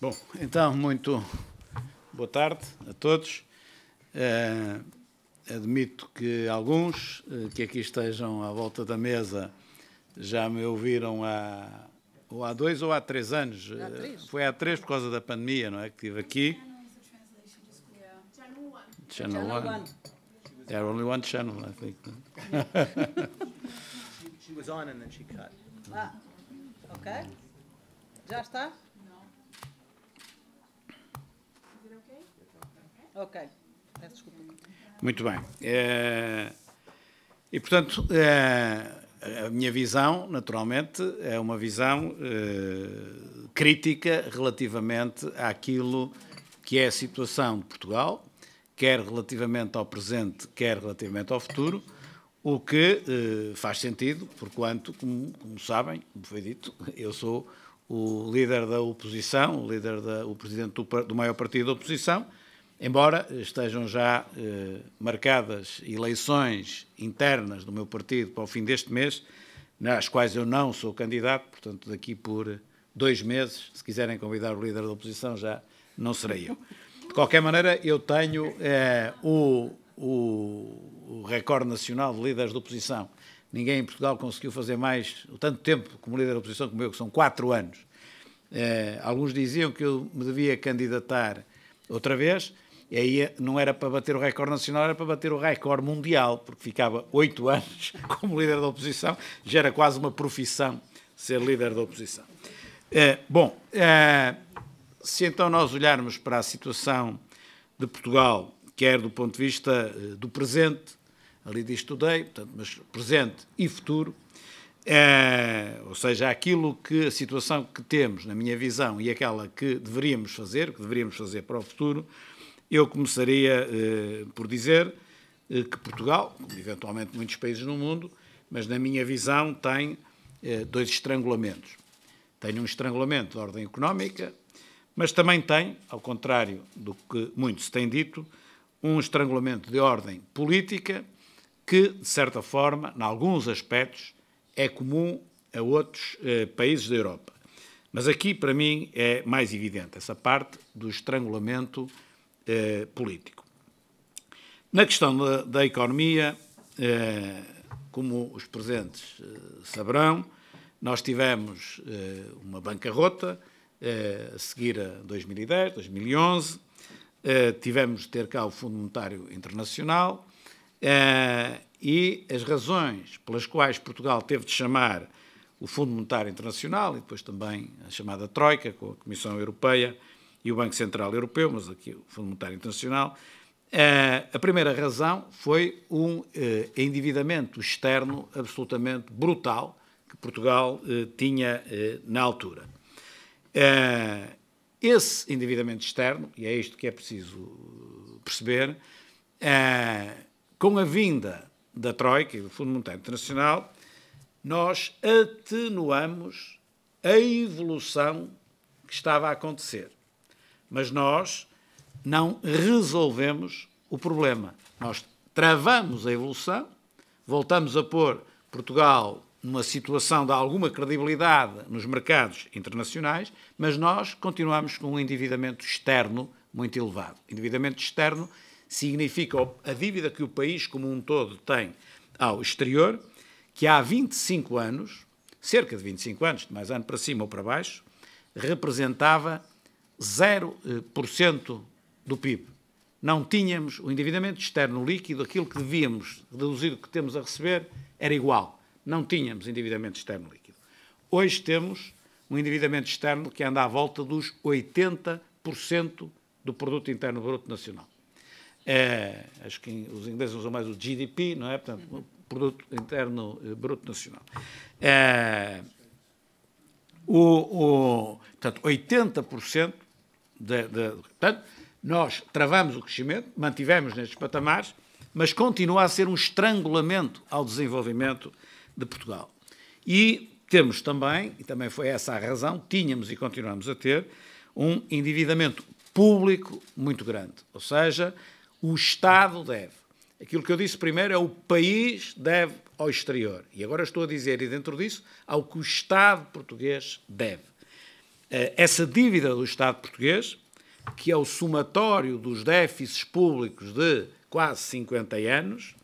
Bom, então, muito boa tarde a todos. Uh, admito que alguns uh, que aqui estejam à volta da mesa já me ouviram há, ou há dois ou há três anos. Há três. Eh, foi há três por causa da pandemia, não é? Que estive aqui. Channel, channel one. There are only one channel, I think. she, she was on and then she cut. Ah, ok. Já está? Ok. Peço desculpa. Muito bem. É, e, portanto, é, a minha visão, naturalmente, é uma visão é, crítica relativamente àquilo que é a situação de Portugal, quer relativamente ao presente, quer relativamente ao futuro, o que faz sentido, porquanto, como, como sabem, como foi dito, eu sou o líder da oposição, o líder da, o presidente do, do maior partido da oposição, embora estejam já eh, marcadas eleições internas do meu partido para o fim deste mês, nas quais eu não sou candidato, portanto, daqui por dois meses, se quiserem convidar o líder da oposição, já não serei eu. De qualquer maneira, eu tenho eh, o, o, o recorde nacional de líderes da oposição. Ninguém em Portugal conseguiu fazer mais o tanto tempo como líder da oposição como eu, que são quatro anos. Eh, alguns diziam que eu me devia candidatar outra vez, e aí não era para bater o recorde nacional, era para bater o recorde mundial, porque ficava oito anos como líder da oposição, já era quase uma profissão ser líder da oposição. É, bom, é, se então nós olharmos para a situação de Portugal, quer do ponto de vista eh, do presente, ali diz today, portanto, mas presente e futuro, é, ou seja, aquilo que a situação que temos, na minha visão, e aquela que deveríamos fazer, que deveríamos fazer para o futuro, eu começaria eh, por dizer eh, que Portugal, como eventualmente muitos países no mundo, mas na minha visão tem eh, dois estrangulamentos. Tem um estrangulamento de ordem económica, mas também tem, ao contrário do que muito se tem dito, um estrangulamento de ordem política que, de certa forma, em alguns aspectos, é comum a outros eh, países da Europa. Mas aqui, para mim, é mais evidente essa parte do estrangulamento eh, político. Na questão da, da economia, eh, como os presentes eh, saberão, nós tivemos eh, uma bancarrota eh, a seguir a 2010, 2011, eh, tivemos de ter cá o Fundo Monetário Internacional e as razões pelas quais Portugal teve de chamar o Fundo Monetário Internacional e depois também a chamada Troika, com a Comissão Europeia, e o Banco Central Europeu, mas aqui o Fundo Monetário Internacional. Eh, a primeira razão foi um eh, endividamento externo absolutamente brutal que Portugal eh, tinha na altura. Esse endividamento externo, e é isto que é preciso perceber, com a vinda da Troika e do Fundo Monetário Internacional, nós atenuamos a evolução que estava a acontecer mas nós não resolvemos o problema. Nós travamos a evolução, voltamos a pôr Portugal numa situação de alguma credibilidade nos mercados internacionais, mas nós continuamos com um endividamento externo muito elevado. Endividamento externo significa a dívida que o país como um todo tem ao exterior, que há 25 anos, cerca de 25 anos, de mais ano para cima ou para baixo, representava 0% eh, do PIB. Não tínhamos o endividamento externo líquido, aquilo que devíamos, reduzido que temos a receber, era igual. Não tínhamos endividamento externo líquido. Hoje temos um endividamento externo que anda à volta dos 80% do produto interno bruto nacional. É, acho que os ingleses usam mais o GDP, não é? Portanto, o produto interno eh, bruto nacional. É, o, o, portanto, 80% de, de, portanto, nós travamos o crescimento, mantivemos nestes patamares, mas continua a ser um estrangulamento ao desenvolvimento de Portugal. E temos também, e também foi essa a razão, tínhamos e continuamos a ter, um endividamento público muito grande. Ou seja, o Estado deve. Aquilo que eu disse primeiro é o país deve ao exterior. E agora estou a dizer, e dentro disso, ao que o Estado português deve. Eh, essa dívida do Estado português, que é o somatório dos déficits públicos de quase 50 anos,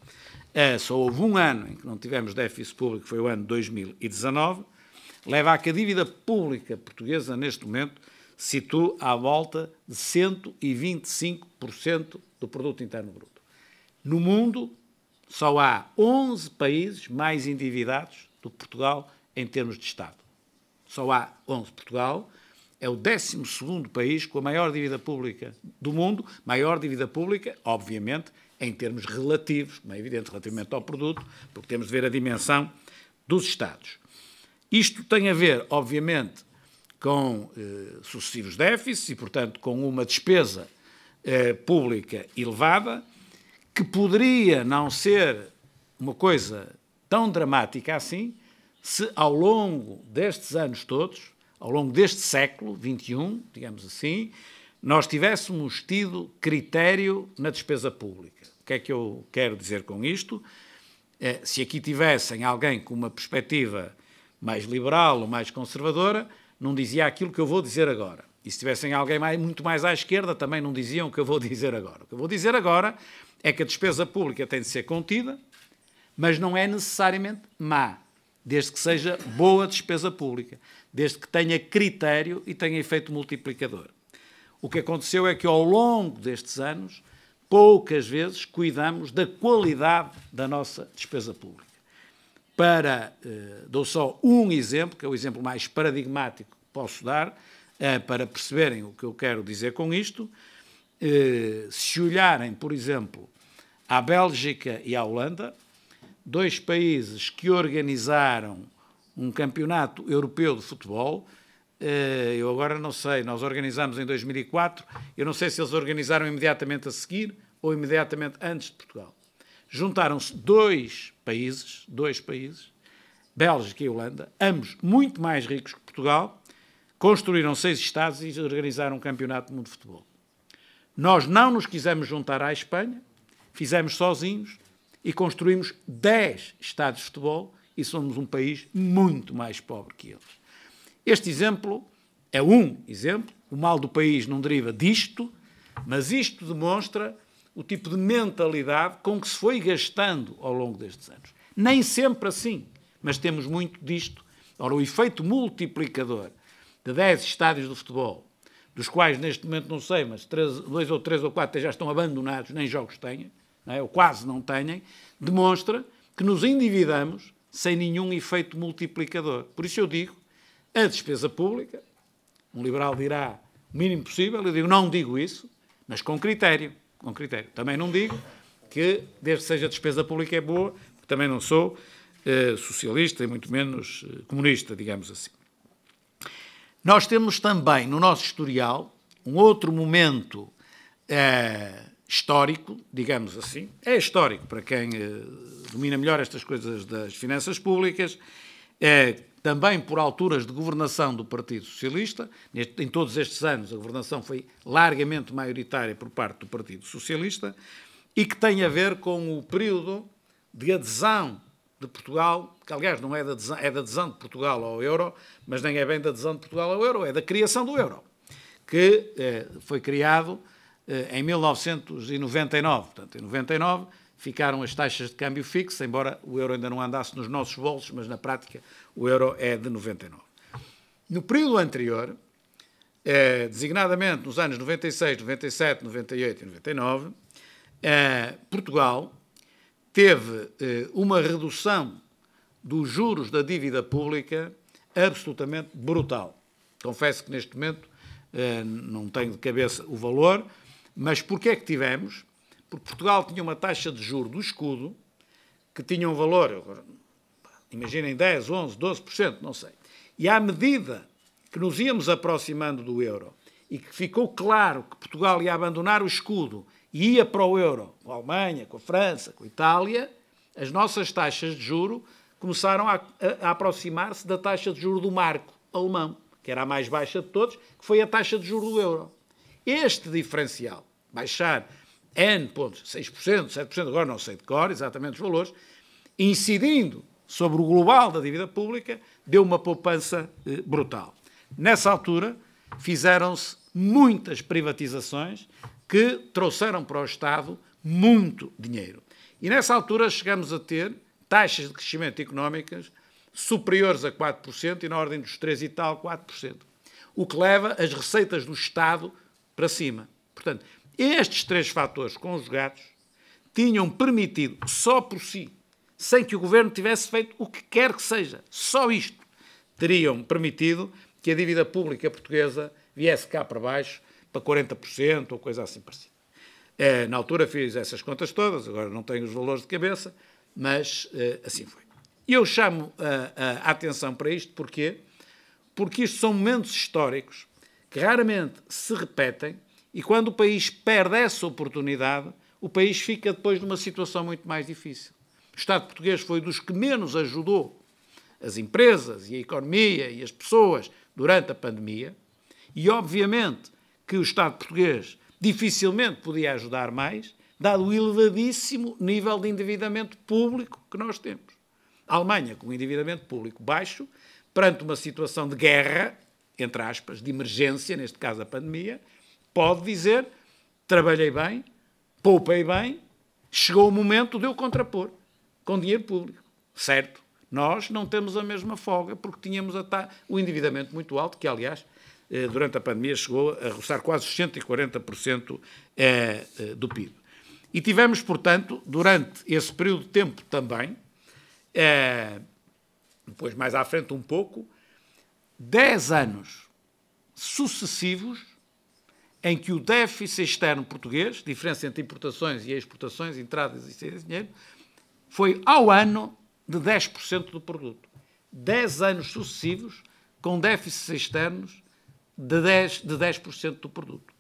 eh, só houve um ano em que não tivemos déficit público, foi o ano 2019, leva a que a dívida pública portuguesa, neste momento, situa à volta de 125% do produto interno bruto. No mundo, só há 11 países mais endividados do que Portugal em termos de Estado só há 11. Portugal é o 12 país com a maior dívida pública do mundo, maior dívida pública, obviamente, em termos relativos, como é evidente, relativamente ao produto, porque temos de ver a dimensão dos Estados. Isto tem a ver, obviamente, com eh, sucessivos déficits e, portanto, com uma despesa eh, pública elevada, que poderia não ser uma coisa tão dramática assim, se ao longo destes anos todos, ao longo deste século XXI, digamos assim, nós tivéssemos tido critério na despesa pública. O que é que eu quero dizer com isto? É, se aqui tivessem alguém com uma perspectiva mais liberal ou mais conservadora, não dizia aquilo que eu vou dizer agora. E se tivessem alguém mais, muito mais à esquerda, também não diziam o que eu vou dizer agora. O que eu vou dizer agora é que a despesa pública tem de ser contida, mas não é necessariamente má desde que seja boa despesa pública, desde que tenha critério e tenha efeito multiplicador. O que aconteceu é que ao longo destes anos, poucas vezes cuidamos da qualidade da nossa despesa pública. Para, eh, dou só um exemplo, que é o exemplo mais paradigmático que posso dar, eh, para perceberem o que eu quero dizer com isto. Eh, se olharem, por exemplo, à Bélgica e à Holanda, dois países que organizaram um campeonato europeu de futebol. Eh, eu agora não sei, nós organizámos em 2004, eu não sei se eles organizaram imediatamente a seguir ou imediatamente antes de Portugal. Juntaram-se dois países, dois países, Bélgica e Holanda, ambos muito mais ricos que Portugal, construíram seis estados e organizaram um campeonato de mundo de futebol. Nós não nos quisemos juntar à Espanha, fizemos sozinhos, e construímos 10 estádios de futebol e somos um país muito mais pobre que eles. Este exemplo é um exemplo. O mal do país não deriva disto, mas isto demonstra o tipo de mentalidade com que se foi gastando ao longo destes anos. Nem sempre assim, mas temos muito disto. Ora, o efeito multiplicador de 10 estádios de futebol, dos quais neste momento não sei, mas 2 dois ou três ou quatro já estão abandonados, nem jogos têm, é? ou quase não têm, demonstra que nos endividamos sem nenhum efeito multiplicador. Por isso eu digo, a despesa pública, um liberal dirá o mínimo possível, eu digo, não digo isso, mas com critério, com critério. Também não digo que, desde que seja despesa pública, é boa, também não sou eh, socialista e muito menos eh, comunista, digamos assim. Nós temos também no nosso historial um outro momento eh, histórico, digamos assim, é histórico para quem eh, domina melhor estas coisas das finanças públicas, é também por alturas de governação do Partido Socialista. em todos estes anos, a governação foi largamente maioritária por parte do Partido Socialista e que tem a ver com o período de adesão de Portugal, que aliás não é da adesão, é da adesão de Portugal ao euro, mas nem é bem da adesão de Portugal ao euro, é da criação do euro, que eh, foi criado eh, em 1999. Portanto, em 99 ficaram as taxas de câmbio fixo, embora o euro ainda não andasse nos nossos bolsos, mas na prática o euro é de 99. No período anterior, eh, designadamente nos anos 96, 97, 98 e 99, eh, Portugal teve eh, uma redução dos juros da dívida pública absolutamente brutal. Confesso que neste momento eh, não tenho de cabeça o valor, mas porquê é que tivemos? Porque Portugal tinha uma taxa de juro do escudo que tinha um valor, imaginem 10, 11, 12%, não sei. E à medida que nos íamos aproximando do euro e que ficou claro que Portugal ia abandonar o escudo e ia para o euro, com a Alemanha, com a França, com a Itália, as nossas taxas de juro começaram a, a aproximar-se da taxa de juro do marco alemão, que era a mais baixa de todos, que foi a taxa de juro do euro este diferencial, baixar N pontos, 6%, 7%, agora não sei de cor exatamente os valores, incidindo sobre o global da dívida pública, deu uma poupança eh, brutal. Nessa altura, fizeram-se muitas privatizações que trouxeram para o Estado muito dinheiro. E nessa altura chegamos a ter taxas de crescimento económicas superiores a 4% e na ordem dos 3 e tal, 4%. O que leva as receitas do Estado para cima. Portanto, estes três fatores conjugados tinham permitido, só por si, sem que o governo tivesse feito o que quer que seja, só isto, teriam permitido que a dívida pública portuguesa viesse cá para baixo, para 40% ou coisa assim parecida. É, na altura fiz essas contas todas, agora não tenho os valores de cabeça, mas é, assim foi. E eu chamo a, eh, a atenção para isto, porquê? Porque isto são momentos históricos que raramente se repetem, e quando o país perde essa oportunidade, o país fica depois numa situação muito mais difícil. O Estado português foi dos que menos ajudou as empresas e a economia e as pessoas durante a pandemia, e obviamente que o Estado português dificilmente podia ajudar mais, dado o elevadíssimo nível de endividamento público que nós temos. A Alemanha, com um endividamento público baixo, perante uma situação de guerra, entre aspas, de emergência, neste caso a pandemia, pode dizer: trabalhei bem, poupei bem, chegou o momento de eu contrapor com dinheiro público. Certo? Nós não temos a mesma folga porque tínhamos o endividamento muito alto, que aliás, eh, durante a pandemia chegou a roçar quase 140% eh, eh, do PIB. E tivemos, portanto, durante esse período de tempo também, depois mais à frente um pouco, 10 anos sucessivos em que o déficit externo português, diferença entre importações e exportações, entradas e saídas de dinheiro, foi ao ano de 10% do produto. 10 anos sucessivos com déficits externos de 10%, de 10 do produto.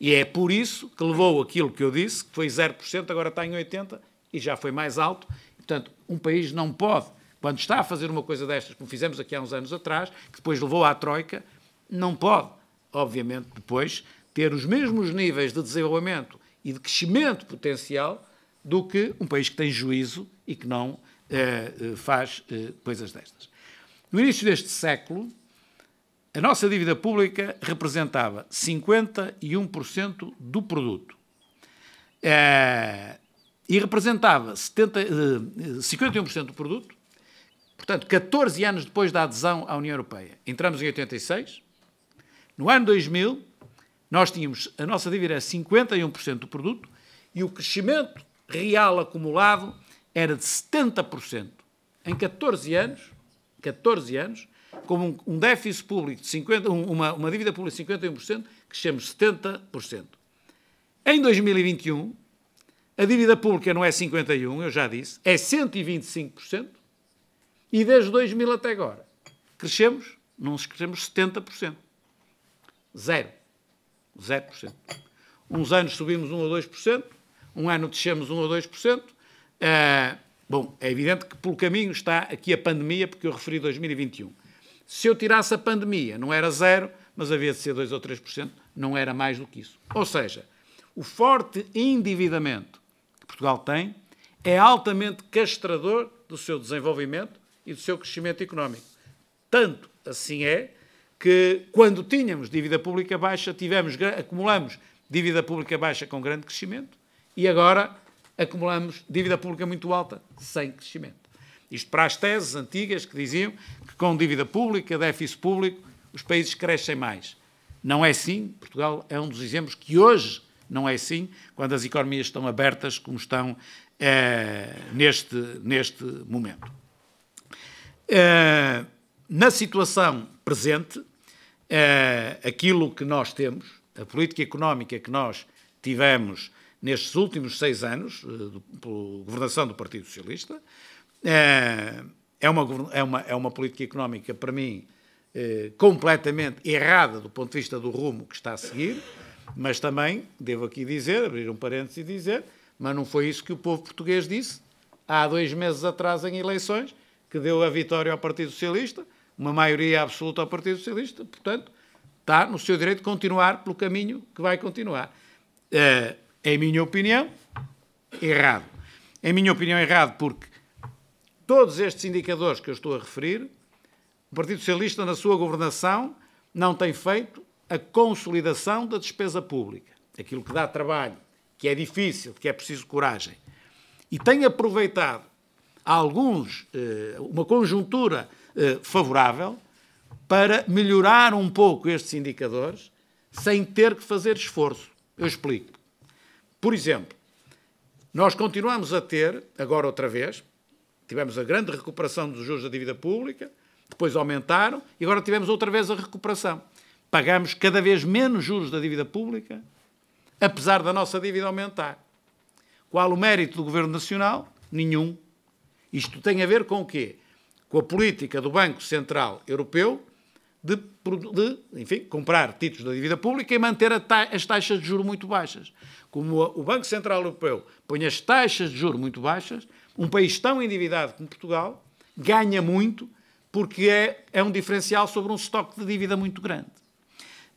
E é por isso que levou aquilo que eu disse, que foi 0%, agora está em 80% e já foi mais alto. Portanto, um país não pode quando está a fazer uma coisa destas, como fizemos aqui há uns anos atrás, que depois levou à Troika, não pode, obviamente, depois ter os mesmos níveis de desenvolvimento e de crescimento potencial do que um país que tem juízo e que não eh, eh faz eh, coisas destas. No início deste século, a nossa dívida pública representava 51% do produto. Eh, e representava 70, 51% eh, eh, do produto Portanto, 14 anos depois da adesão à União Europeia. Entramos em 86. No ano 2000, nós tínhamos a nossa dívida era 51% do produto e o crescimento real acumulado era de 70%. Em 14 anos, 14 anos, com um, déficit público de 50, uma, uma dívida pública de 51%, crescemos 70%. Em 2021, a dívida pública não é 51, eu já disse, é 125%. E desde 2000 até agora, crescemos, não crescemos 70%. Zero. 0%. Uns anos subimos 1 ou 2%, um ano descemos 1 ou 2%. Uh, ah, bom, é evidente que pelo caminho está aqui a pandemia, porque eu referi 2021. Se eu tirasse a pandemia, não era zero, mas havia de ser 2 ou 3%, não era mais do que isso. Ou seja, o forte endividamento que Portugal tem é altamente castrador do seu desenvolvimento e do seu crescimento económico. Tanto assim é que, quando tínhamos dívida pública baixa, tivemos, acumulamos dívida pública baixa com grande crescimento e agora acumulamos dívida pública muito alta, sem crescimento. Isto para as teses antigas que diziam que com dívida pública, déficit público, os países crescem mais. Não é assim. Portugal é um dos exemplos que hoje não é assim, quando as economias estão abertas como estão é, neste, neste momento. Eh, na situação presente, uh, aquilo que nós temos, a política económica que nós tivemos nestes últimos seis anos, eh, pela governação do Partido Socialista, é uma, é, uma, é uma política económica, para mim, completamente errada do ponto de vista do rumo que está a seguir, mas também, devo aqui dizer, abrir um parênteses e dizer, mas não foi isso que o povo português disse há dois meses atrás em eleições, que deu a vitória ao Partido Socialista, uma maioria absoluta ao Partido Socialista, portanto, está no seu direito de continuar pelo caminho que vai continuar. É, em minha opinião, errado. Em minha opinião, errado, porque todos estes indicadores que eu estou a referir, o Partido Socialista, na sua governação, não tem feito a consolidação da despesa pública, aquilo que dá trabalho, que é difícil, que é preciso coragem, e tem aproveitado alguns, eh, uma conjuntura eh, favorável para melhorar um pouco estes indicadores sem ter que fazer esforço. Eu explico. Por exemplo, nós continuamos a ter, agora outra vez, tivemos a grande recuperação dos juros da dívida pública, depois aumentaram e agora tivemos outra vez a recuperação. Pagamos cada vez menos juros da dívida pública, apesar da nossa dívida aumentar. Qual o mérito do Governo Nacional? Nenhum. Isto tem a ver com o quê? Com a política do Banco Central Europeu de, de enfim, comprar títulos da dívida pública e manter ta as taxas de juros muito baixas. Como o Banco Central Europeu põe as taxas de juros muito baixas, um país tão endividado como Portugal ganha muito porque é, é um diferencial sobre um estoque de dívida muito grande.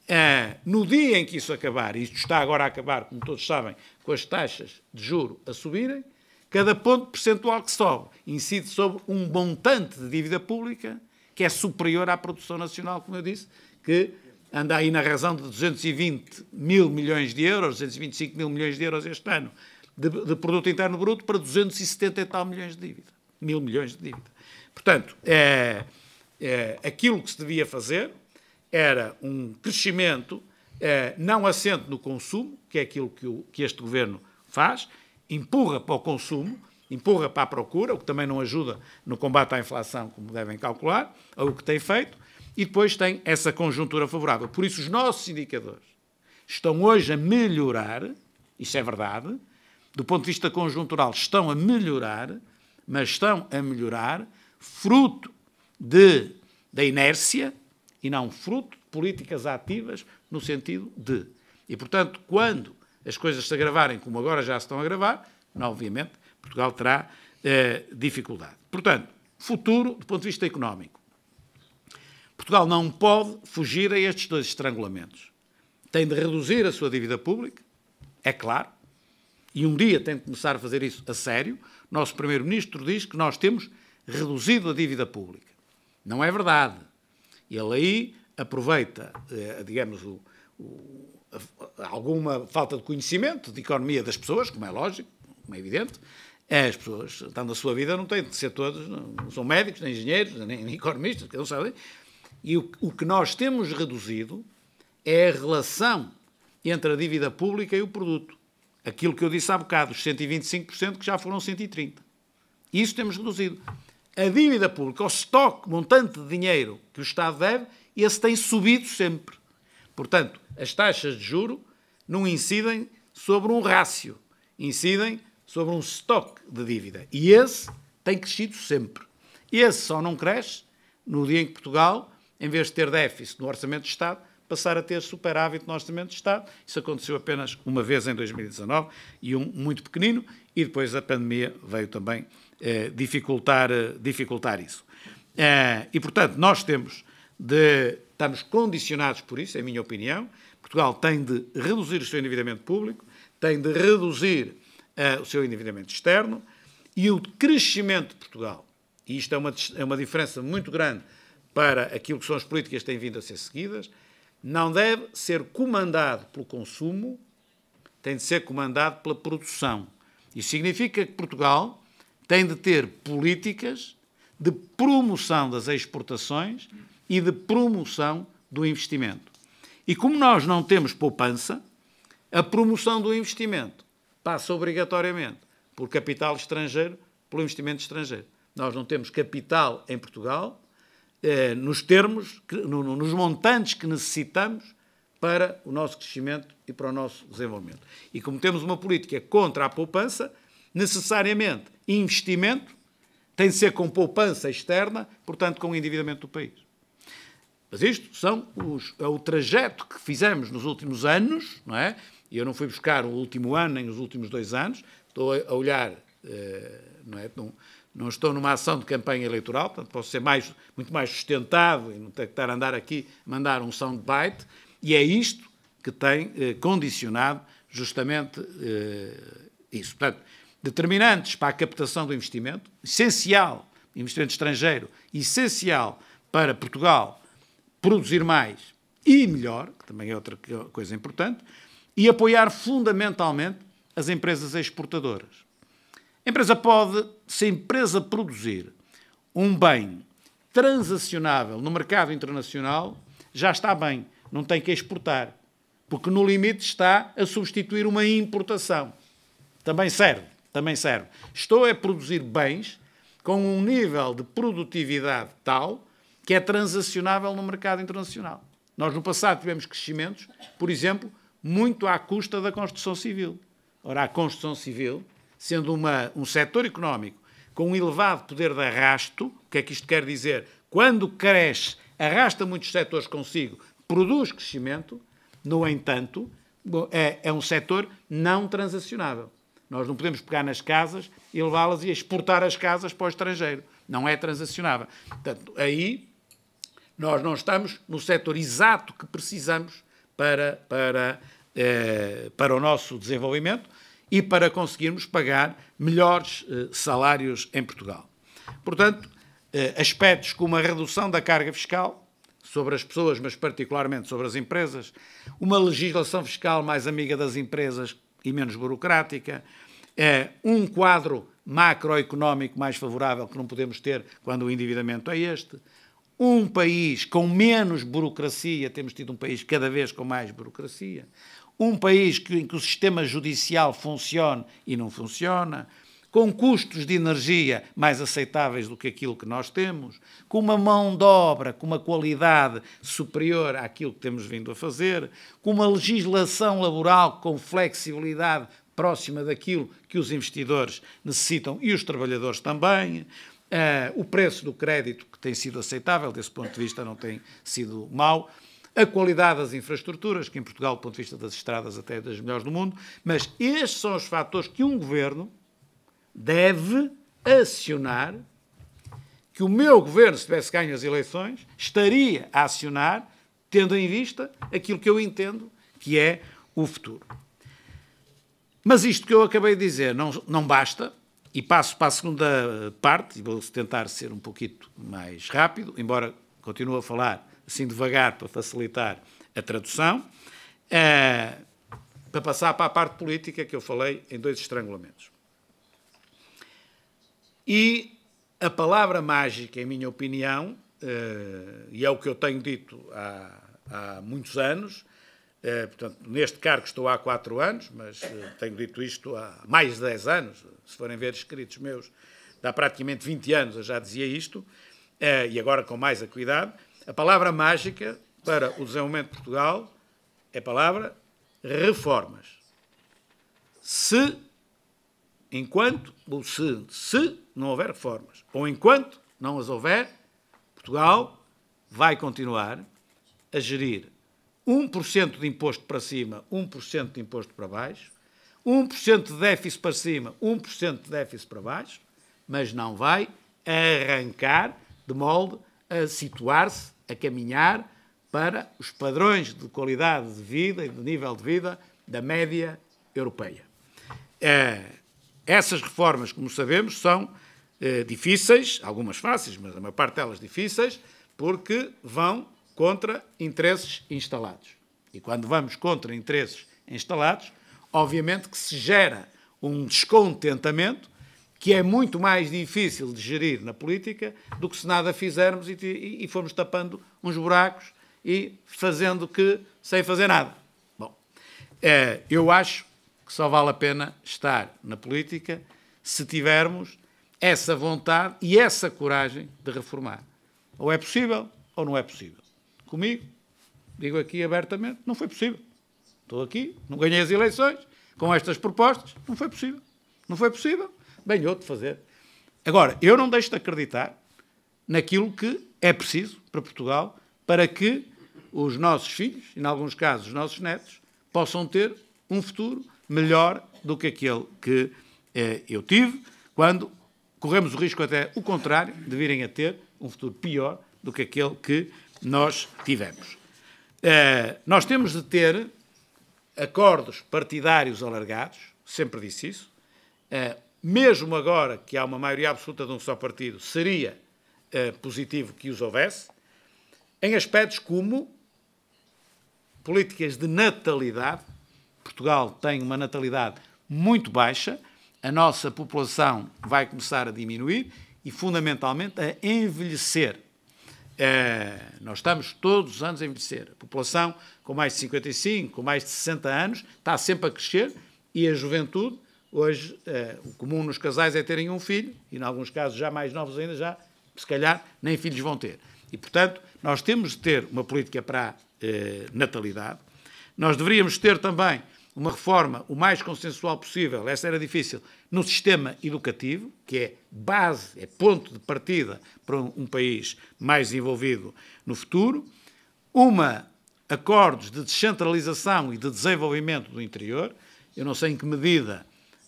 Uh, no dia em que isso acabar, e isto está agora a acabar, como todos sabem, com as taxas de juro a subirem, Cada ponto percentual que sobe incide sobre um montante de dívida pública que é superior à produção nacional, como eu disse, que anda aí na razão de 220 mil milhões de euros, 225 mil milhões de euros este ano, de, de produto interno bruto para 270 e tal milhões de dívida, mil milhões de dívida. Portanto, é, é, aquilo que se devia fazer era um crescimento é, não assente no consumo, que é aquilo que, o, que este governo faz, empurra para o consumo, empurra para a procura, o que também não ajuda no combate à inflação, como devem calcular, ou o que tem feito, e depois tem essa conjuntura favorável. Por isso, os nossos indicadores estão hoje a melhorar, isso é verdade, do ponto de vista conjuntural, estão a melhorar, mas estão a melhorar fruto de, da inércia e não fruto de políticas ativas no sentido de. E, portanto, quando as coisas se agravarem como agora já se estão a agravar, não, obviamente, Portugal terá eh, dificuldade. Portanto, futuro do ponto de vista económico. Portugal não pode fugir a estes dois estrangulamentos. Tem de reduzir a sua dívida pública, é claro, e um dia tem de começar a fazer isso a sério. Nosso Primeiro-Ministro diz que nós temos reduzido a dívida pública. Não é verdade. Ele aí aproveita, eh, digamos, o alguma falta de conhecimento de economia das pessoas, como é lógico, como é evidente. As pessoas, estando a sua vida, não têm de ser todos, não são médicos, nem engenheiros, nem, economistas, que não sabem. E o, o que nós temos reduzido é a relação entre a dívida pública e o produto. Aquilo que eu disse há bocado, os 125% que já foram 130%. Isso temos reduzido. A dívida pública, o estoque, montante de dinheiro que o Estado deve, esse tem subido sempre. Portanto, as taxas de juro não incidem sobre um rácio, incidem sobre um estoque de dívida. E esse tem crescido sempre. Esse só não cresce no dia em que Portugal, em vez de ter déficit no Orçamento de Estado, passar a ter superávit no Orçamento de Estado. Isso aconteceu apenas uma vez em 2019, e um muito pequenino, e depois a pandemia veio também eh, dificultar, eh, dificultar isso. Eh, e, portanto, nós temos de. Estamos condicionados por isso, é minha opinião, Portugal tem de reduzir o seu endividamento público, tem de reduzir uh, o seu endividamento externo e o crescimento de Portugal, e isto é uma, é uma diferença muito grande para aquilo que são as políticas que têm vindo a ser seguidas, não deve ser comandado pelo consumo, tem de ser comandado pela produção. Isso significa que Portugal tem de ter políticas de promoção das exportações e de promoção do investimento. E como nós não temos poupança, a promoção do investimento passa obrigatoriamente por capital estrangeiro, pelo investimento estrangeiro. Nós não temos capital em Portugal eh, nos termos, que, no, no, nos montantes que necessitamos para o nosso crescimento e para o nosso desenvolvimento. E como temos uma política contra a poupança, necessariamente investimento tem de ser com poupança externa, portanto, com o endividamento do país. Mas isto são os, é o trajeto que fizemos nos últimos anos, não é? E eu não fui buscar o último ano nem os últimos dois anos, estou a olhar, eh, não é? Não, não estou numa ação de campanha eleitoral, portanto posso ser mais, muito mais sustentado e não ter que estar a andar aqui mandar um soundbite, e é isto que tem eh, condicionado justamente eh, isso. Portanto, determinantes para a captação do investimento, essencial, investimento estrangeiro, essencial para Portugal produzir mais e melhor, que também é outra coisa importante, e apoiar fundamentalmente as empresas exportadoras. A empresa pode, se a empresa produzir um bem transacionável no mercado internacional, já está bem, não tem que exportar, porque no limite está a substituir uma importação. Também serve, também serve. Estou a produzir bens com um nível de produtividade tal que é transacionável no mercado internacional. Nós no passado tivemos crescimentos, por exemplo, muito à custa da construção civil. Ora, a construção civil, sendo uma, um setor económico com um elevado poder de arrasto, o que é que isto quer dizer? Quando cresce, arrasta muitos setores consigo, produz crescimento, no entanto, é, é um setor não transacionável. Nós não podemos pegar nas casas e levá-las e exportar as casas para o estrangeiro. Não é transacionável. Portanto, aí nós não estamos no setor exato que precisamos para, para, eh, para o nosso desenvolvimento e para conseguirmos pagar melhores eh, salários em Portugal. Portanto, eh, aspectos como a redução da carga fiscal sobre as pessoas, mas particularmente sobre as empresas, uma legislação fiscal mais amiga das empresas e menos burocrática, é um quadro macroeconómico mais favorável que não podemos ter quando o endividamento é este, um país com menos burocracia, temos tido um país cada vez com mais burocracia, um país que, em que o sistema judicial funciona e não funciona, com custos de energia mais aceitáveis do que aquilo que nós temos, com uma mão de obra com uma qualidade superior àquilo que temos vindo a fazer, com uma legislação laboral com flexibilidade próxima daquilo que os investidores necessitam e os trabalhadores também, Uh, o preço do crédito, que tem sido aceitável, desse ponto de vista não tem sido mau. A qualidade das infraestruturas, que em Portugal, do ponto de vista das estradas, até é das melhores do mundo. Mas estes são os fatores que um governo deve acionar. Que o meu governo, se tivesse ganho as eleições, estaria a acionar, tendo em vista aquilo que eu entendo que é o futuro. Mas isto que eu acabei de dizer não, não basta, e passo para a segunda parte, e vou tentar ser um pouquinho mais rápido, embora continue a falar assim devagar para facilitar a tradução, eh, para passar para a parte política que eu falei em dois estrangulamentos. E a palavra mágica, em minha opinião, eh, e é o que eu tenho dito há, há muitos anos, é, portanto, neste cargo estou há quatro anos, mas eh, tenho dito isto há mais de dez anos, se forem ver escritos meus, há praticamente 20 anos eu já dizia isto, é, e agora com mais acuidade. A palavra mágica para o desenvolvimento de Portugal é a palavra reformas. Se, enquanto, ou se, se não houver reformas, ou enquanto não as houver, Portugal vai continuar a gerir 1% de imposto para cima, 1% de imposto para baixo, 1% de déficit para cima, 1% de déficit para baixo, mas não vai arrancar de molde a situar-se, a caminhar para os padrões de qualidade de vida e de nível de vida da média europeia. Eh, essas reformas, como sabemos, são eh, difíceis, algumas fáceis, mas a maior parte delas difíceis, porque vão contra interesses instalados. E quando vamos contra interesses instalados, obviamente que se gera um descontentamento que é muito mais difícil de gerir na política do que se nada fizermos e, e, formos tapando uns buracos e fazendo que sem fazer nada. Bom, é, eu acho que só vale a pena estar na política se tivermos essa vontade e essa coragem de reformar. Ou é possível ou não é possível comigo, digo aqui abertamente, não foi possível. Estou aqui, não ganhei as eleições, com estas propostas, não foi possível. Não foi possível, bem outro fazer. Agora, eu não deixo de acreditar naquilo que é preciso para Portugal para que os nossos filhos, e, em alguns casos os nossos netos, possam ter um futuro melhor do que aquele que eh, eu tive, quando corremos o risco até o contrário de virem a ter um futuro pior do que aquele que nós tivemos. Uh, nós temos de ter acordos partidários alargados, sempre disse isso. Uh, mesmo agora que há uma maioria absoluta de um só partido, seria uh, positivo que os houvesse, em aspectos como políticas de natalidade. Portugal tem uma natalidade muito baixa, a nossa população vai começar a diminuir e, fundamentalmente, a envelhecer. É, nós estamos todos os anos a envelhecer. A população com mais de 55, com mais de 60 anos, está sempre a crescer e a juventude, hoje, é, o comum nos casais é terem um filho, e em alguns casos já mais novos ainda, já, se calhar, nem filhos vão ter. E, portanto, nós temos de ter uma política para a é, natalidade. Nós deveríamos ter também uma reforma o mais consensual possível, essa era difícil, no sistema educativo, que é base, é ponto de partida para um país mais desenvolvido no futuro, uma acordos de descentralização e de desenvolvimento do interior. Eu não sei em que medida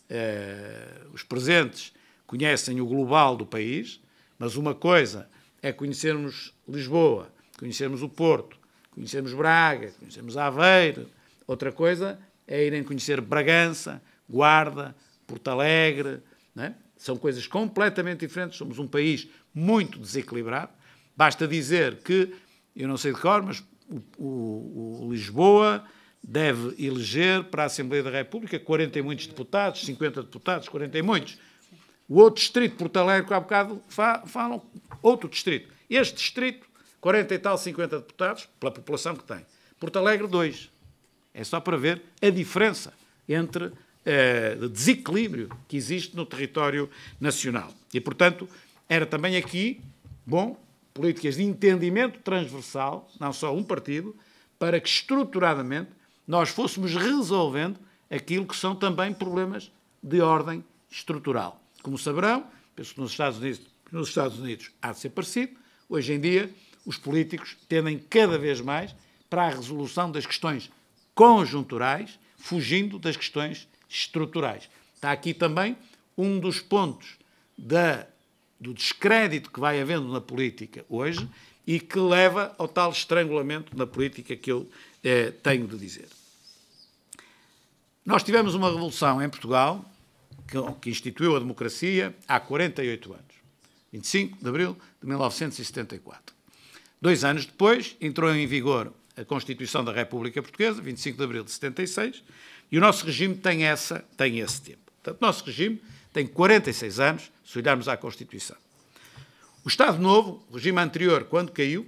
eh, os presentes conhecem o global do país, mas uma coisa é conhecermos Lisboa, conhecermos o Porto, conhecermos Braga, conhecermos Aveiro. Outra coisa é irem conhecer Bragança, Guarda, Porto Alegre. É? São coisas completamente diferentes. Somos um país muito desequilibrado. Basta dizer que, eu não sei de cor, mas o, o, o Lisboa deve eleger para a Assembleia da República 40 e muitos deputados, 50 deputados, 40 e muitos. O outro distrito, Porto Alegre, que há bocado falam, outro distrito. Este distrito, 40 e tal, 50 deputados, pela população que tem. Porto Alegre, dois. É só para ver a diferença entre o eh, desequilíbrio que existe no território nacional. E, portanto, era também aqui, bom, políticas de entendimento transversal, não só um partido, para que estruturadamente nós fôssemos resolvendo aquilo que são também problemas de ordem estrutural. Como saberão, penso que nos Estados Unidos, nos Estados Unidos há de ser parecido, hoje em dia os políticos tendem cada vez mais para a resolução das questões conjunturais, fugindo das questões estruturais. Está aqui também um dos pontos da, do descrédito que vai havendo na política hoje e que leva ao tal estrangulamento na política que eu eh, tenho de dizer. Nós tivemos uma revolução em Portugal que, que instituiu a democracia há 48 anos, 25 de abril de 1974. Dois anos depois, entrou em vigor a Constituição da República Portuguesa, 25 de abril de 76, e o nosso regime tem, essa, tem esse tempo. Portanto, o nosso regime tem 46 anos, se olharmos à Constituição. O Estado Novo, o regime anterior, quando caiu,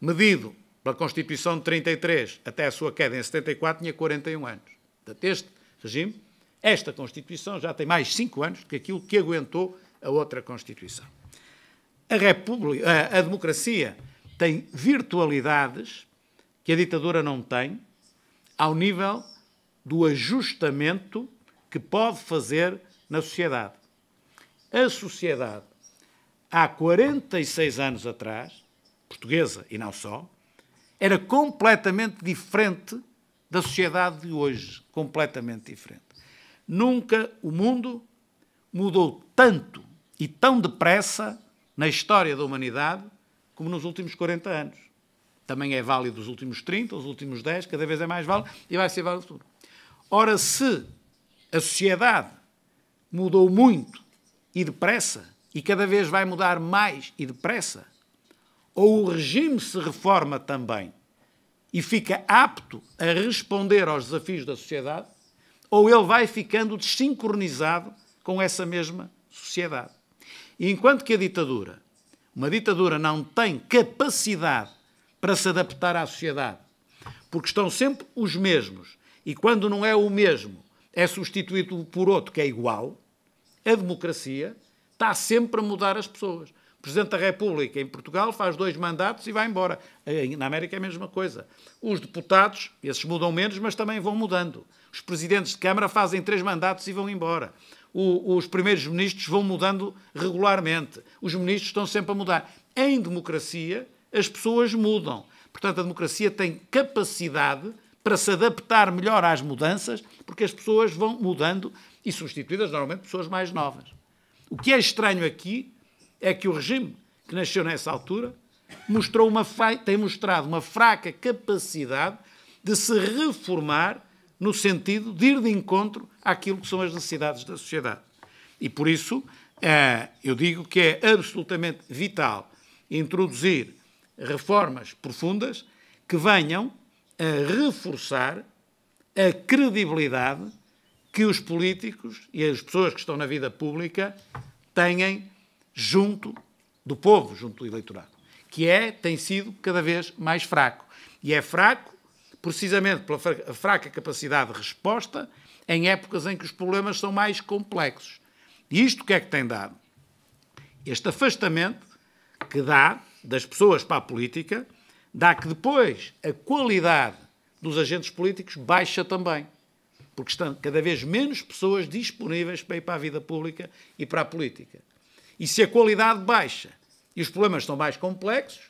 medido pela Constituição de 33 até a sua queda em 74, tinha 41 anos. Portanto, este regime, esta Constituição, já tem mais 5 anos do que aquilo que aguentou a outra Constituição. A, República, a, a democracia tem virtualidades que a ditadura não tem, ao nível do ajustamento que pode fazer na sociedade. A sociedade, há 46 anos atrás, portuguesa e não só, era completamente diferente da sociedade de hoje. Completamente diferente. Nunca o mundo mudou tanto e tão depressa na história da humanidade como nos últimos 40 anos. Também é válido os últimos 30, os últimos 10, cada vez é mais válido e vai ser válido no futuro. Ora, se a sociedade mudou muito e depressa, e cada vez vai mudar mais e depressa, ou o regime se reforma também e fica apto a responder aos desafios da sociedade, ou ele vai ficando desincronizado com essa mesma sociedade. E enquanto que a ditadura, uma ditadura não tem capacidade para se adaptar à sociedade. Porque estão sempre os mesmos. E quando não é o mesmo, é substituído por outro que é igual, a democracia está sempre a mudar as pessoas. O Presidente da República em Portugal faz dois mandatos e vai embora. Na América é a mesma coisa. Os deputados, esses mudam menos, mas também vão mudando. Os presidentes de Câmara fazem três mandatos e vão embora. O, os primeiros ministros vão mudando regularmente. Os ministros estão sempre a mudar. Em democracia, as pessoas mudam. Portanto, a democracia tem capacidade para se adaptar melhor às mudanças, porque as pessoas vão mudando e substituídas normalmente pessoas mais novas. O que é estranho aqui é que o regime que nasceu nessa altura mostrou uma tem mostrado uma fraca capacidade de se reformar no sentido de ir de encontro àquilo que são as necessidades da sociedade. E por isso eh, eu digo que é absolutamente vital introduzir reformas profundas que venham a reforçar a credibilidade que os políticos e as pessoas que estão na vida pública têm junto do povo, junto do eleitorado, que é, tem sido cada vez mais fraco. E é fraco precisamente pela fraca capacidade de resposta em épocas em que os problemas são mais complexos. E isto o que é que tem dado? Este afastamento que dá das pessoas para a política, dá que depois a qualidade dos agentes políticos baixa também, porque estão cada vez menos pessoas disponíveis para ir para a vida pública e para a política. E se a qualidade baixa e os problemas são mais complexos,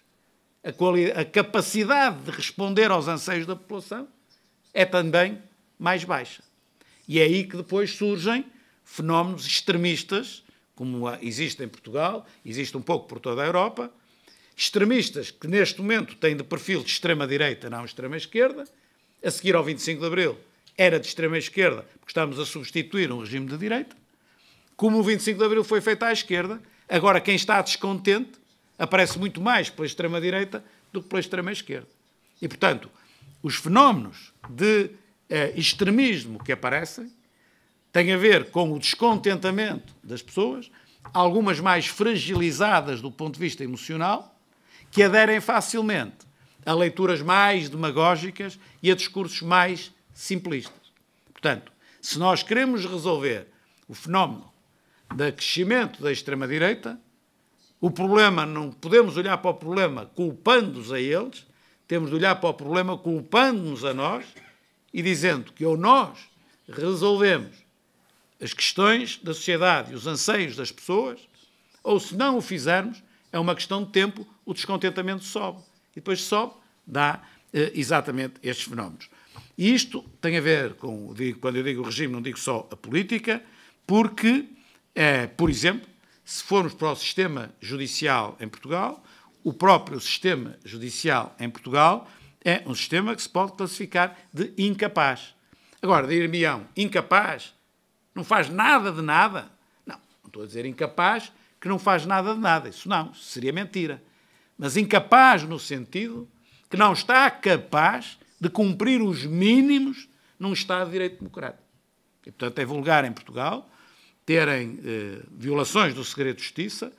a, a capacidade de responder aos anseios da população é também mais baixa. E é aí que depois surgem fenómenos extremistas, como existe em Portugal, existe um pouco por toda a Europa, extremistas que neste momento têm de perfil de extrema-direita, não extrema-esquerda. A seguir ao 25 de Abril era de extrema-esquerda, porque estamos a substituir um regime de direita. Como o 25 de Abril foi feito à esquerda, agora quem está descontente aparece muito mais pela extrema-direita do que pela extrema-esquerda. E, portanto, os fenómenos de eh, extremismo que aparecem têm a ver com o descontentamento das pessoas, algumas mais fragilizadas do ponto de vista emocional, que aderem facilmente a leituras mais demagógicas e a discursos mais simplistas. Portanto, se nós queremos resolver o fenómeno do crescimento da extrema-direita, o problema não podemos olhar para o problema culpando-os a eles, temos de olhar para o problema culpando-nos a nós e dizendo que ou nós resolvemos as questões da sociedade e os anseios das pessoas, ou se não o fizermos, é uma questão de tempo, o descontentamento sobe. E depois sobe, dá eh, exatamente estes fenómenos. E isto tem a ver com, quando eu digo regime, não digo só a política, porque, eh, por exemplo, se formos para o sistema judicial em Portugal, o próprio sistema judicial em Portugal é um sistema que se pode classificar de incapaz. Agora, de irmião, incapaz, não faz nada de nada. Não, não estou a dizer incapaz que não faz nada de nada. Isso não, seria mentira. Mas incapaz no sentido que não está capaz de cumprir os mínimos num Estado de Direito Democrático. E, portanto, é vulgar em Portugal terem eh, violações do segredo de justiça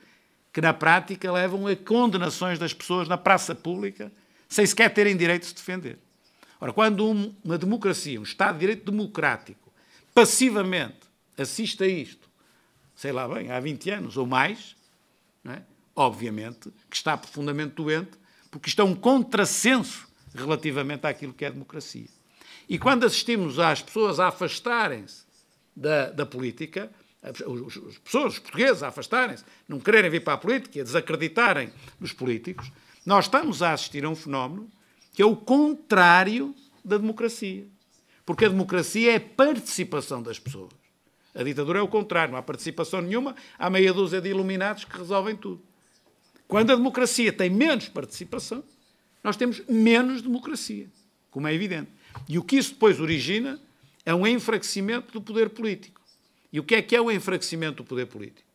que, na prática, levam a condenações das pessoas na praça pública sem sequer terem direito de se defender. Ora, quando uma democracia, um Estado de Direito Democrático, passivamente assiste a isto sei lá bem, há 20 anos ou mais, é? obviamente, que está profundamente doente, porque isto é um contrassenso relativamente àquilo que é democracia. E quando assistimos às pessoas a afastarem-se da, da, política, as pessoas, os portugueses, a afastarem-se, não quererem vir para a política, a desacreditarem dos políticos, nós estamos a assistir a um fenómeno que é o contrário da democracia. Porque a democracia é a participação das pessoas. A ditadura é o contrário, não há participação nenhuma, há meia dúzia de iluminados que resolvem tudo. Quando a democracia tem menos participação, nós temos menos democracia, como é evidente. E o que isso depois origina é um enfraquecimento do poder político. E o que é que é o enfraquecimento do poder político?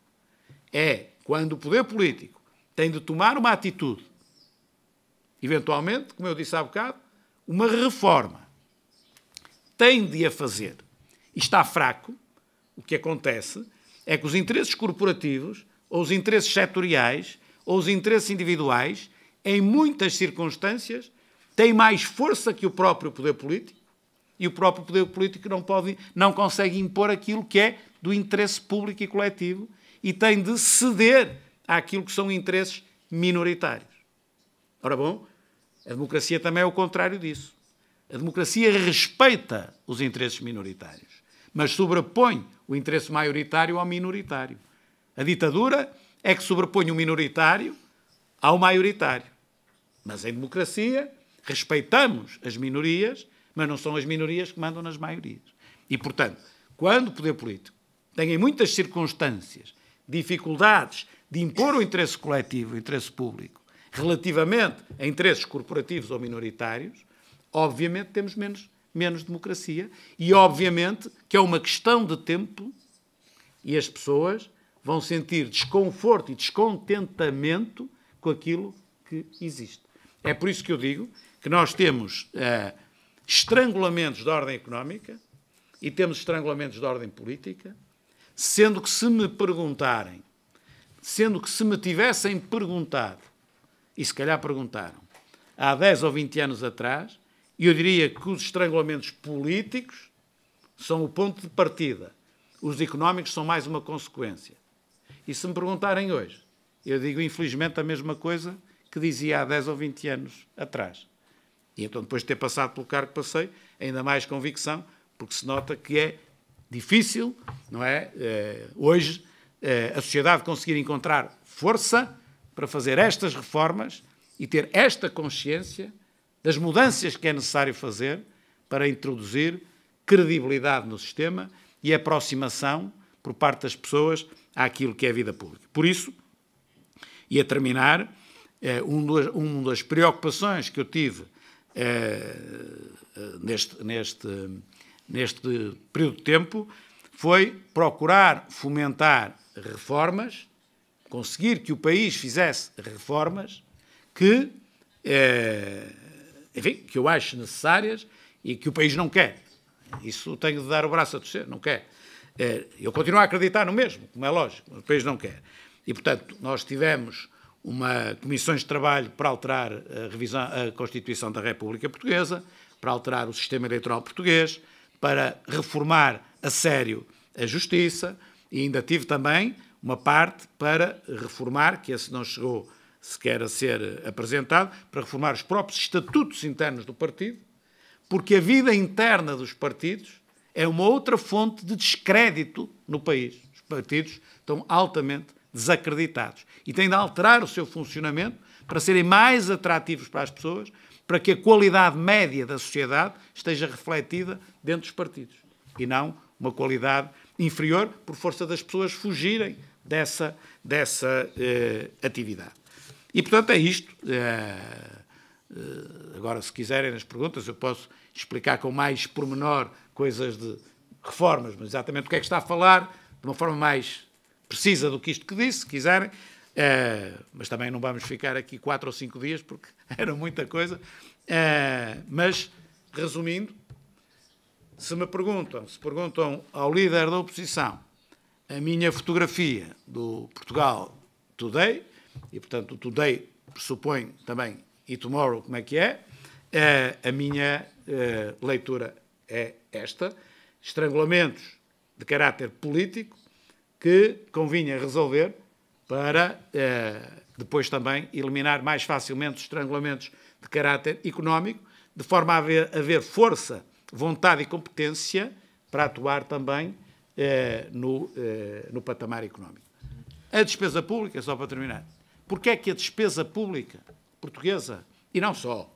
É quando o poder político tem de tomar uma atitude, eventualmente, como eu disse há bocado, uma reforma. Tem de a fazer. E está fraco, o que acontece é que os interesses corporativos, ou os interesses setoriais, ou os interesses individuais, em muitas circunstâncias, têm mais força que o próprio poder político, e o próprio poder político não, pode, não consegue impor aquilo que é do interesse público e coletivo e tem de ceder àquilo que são interesses minoritários. Ora bom, a democracia também é o contrário disso. A democracia respeita os interesses minoritários mas sobrepõe o interesse maioritário ao minoritário. A ditadura é que sobrepõe o minoritário ao maioritário. Mas em democracia respeitamos as minorias, mas não são as minorias que mandam nas maiorias. E, portanto, quando o poder político tem em muitas circunstâncias dificuldades de impor o interesse coletivo, o interesse público, relativamente a interesses corporativos ou minoritários, obviamente temos menos menos democracia. E, obviamente, que é uma questão de tempo e as pessoas vão sentir desconforto e descontentamento com aquilo que existe. É por isso que eu digo que nós temos uh, estrangulamentos da ordem económica e temos estrangulamentos da ordem política, sendo que se me perguntarem, sendo que se me tivessem perguntado, e se calhar perguntaram, há 10 ou 20 anos atrás, e eu diria que os estrangulamentos políticos são o ponto de partida. Os económicos são mais uma consequência. E se me perguntarem hoje, eu digo infelizmente a mesma coisa que dizia há 10 ou 20 anos atrás. E então, depois de ter passado pelo cargo que passei, ainda mais convicção, porque se nota que é difícil, não é? Eh, hoje, eh, a sociedade conseguir encontrar força para fazer estas reformas e ter esta consciência das mudanças que é necessário fazer para introduzir credibilidade no sistema e aproximação por parte das pessoas àquilo que é a vida pública. Por isso, e a terminar, eh, uma das preocupações que eu tive eh, eh, neste, neste, neste período de tempo foi procurar fomentar reformas, conseguir que o país fizesse reformas que eh, enfim, que eu acho necessárias e que o país não quer. Isso tenho de dar o braço a torcer, não quer. Eh, eu continuo a acreditar no mesmo, como é lógico, o país não quer. E, portanto, nós tivemos uma comissões de trabalho para alterar a, revisão, a Constituição da República Portuguesa, para alterar o sistema eleitoral português, para reformar a sério a justiça e ainda tive também uma parte para reformar, que esse não chegou sequer a ser apresentado, para reformar os próprios estatutos internos do partido, porque a vida interna dos partidos é uma outra fonte de descrédito no país. Os partidos estão altamente desacreditados e têm de alterar o seu funcionamento para serem mais atrativos para as pessoas, para que a qualidade média da sociedade esteja refletida dentro dos partidos e não uma qualidade inferior por força das pessoas fugirem dessa, dessa eh, atividade. E, portanto, é isto. É, é agora, se quiserem nas perguntas, eu posso explicar com mais pormenor coisas de reformas, mas exatamente o que é que está a falar, de uma forma mais precisa do que isto que disse, se quiserem. É, mas também não vamos ficar aqui quatro ou cinco dias, porque era muita coisa. É, mas, resumindo, se me perguntam, se perguntam ao líder da oposição a minha fotografia do Portugal Today, e portanto o Today pressupõe também e Tomorrow como é que é, é a minha eh, leitura é esta: estrangulamentos de caráter político que convinha resolver para eh, depois também eliminar mais facilmente os estrangulamentos de caráter económico, de forma a haver, haver força, vontade e competência para atuar também eh, no, no patamar económico. A despesa pública, só para terminar, porque é que a despesa pública portuguesa, e não só,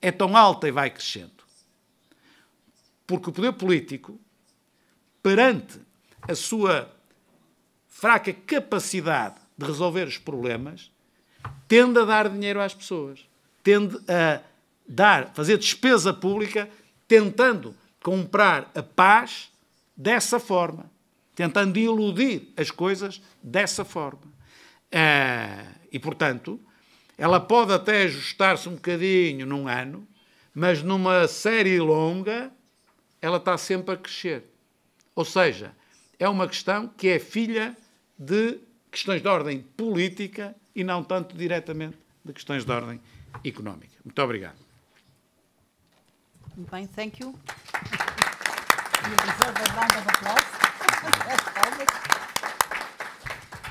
é tão alta e vai crescendo? Porque o poder político, perante a sua fraca capacidade de resolver os problemas, tende a dar dinheiro às pessoas, tende a dar, fazer despesa pública, tentando comprar a paz dessa forma, tentando iludir as coisas dessa forma. É, e, portanto, ela pode até ajustar-se um bocadinho num ano, mas numa série longa ela está sempre a crescer. Ou seja, é uma questão que é filha de questões de ordem política e não tanto diretamente de questões de ordem económica. Muito obrigado. Muito bem, thank you.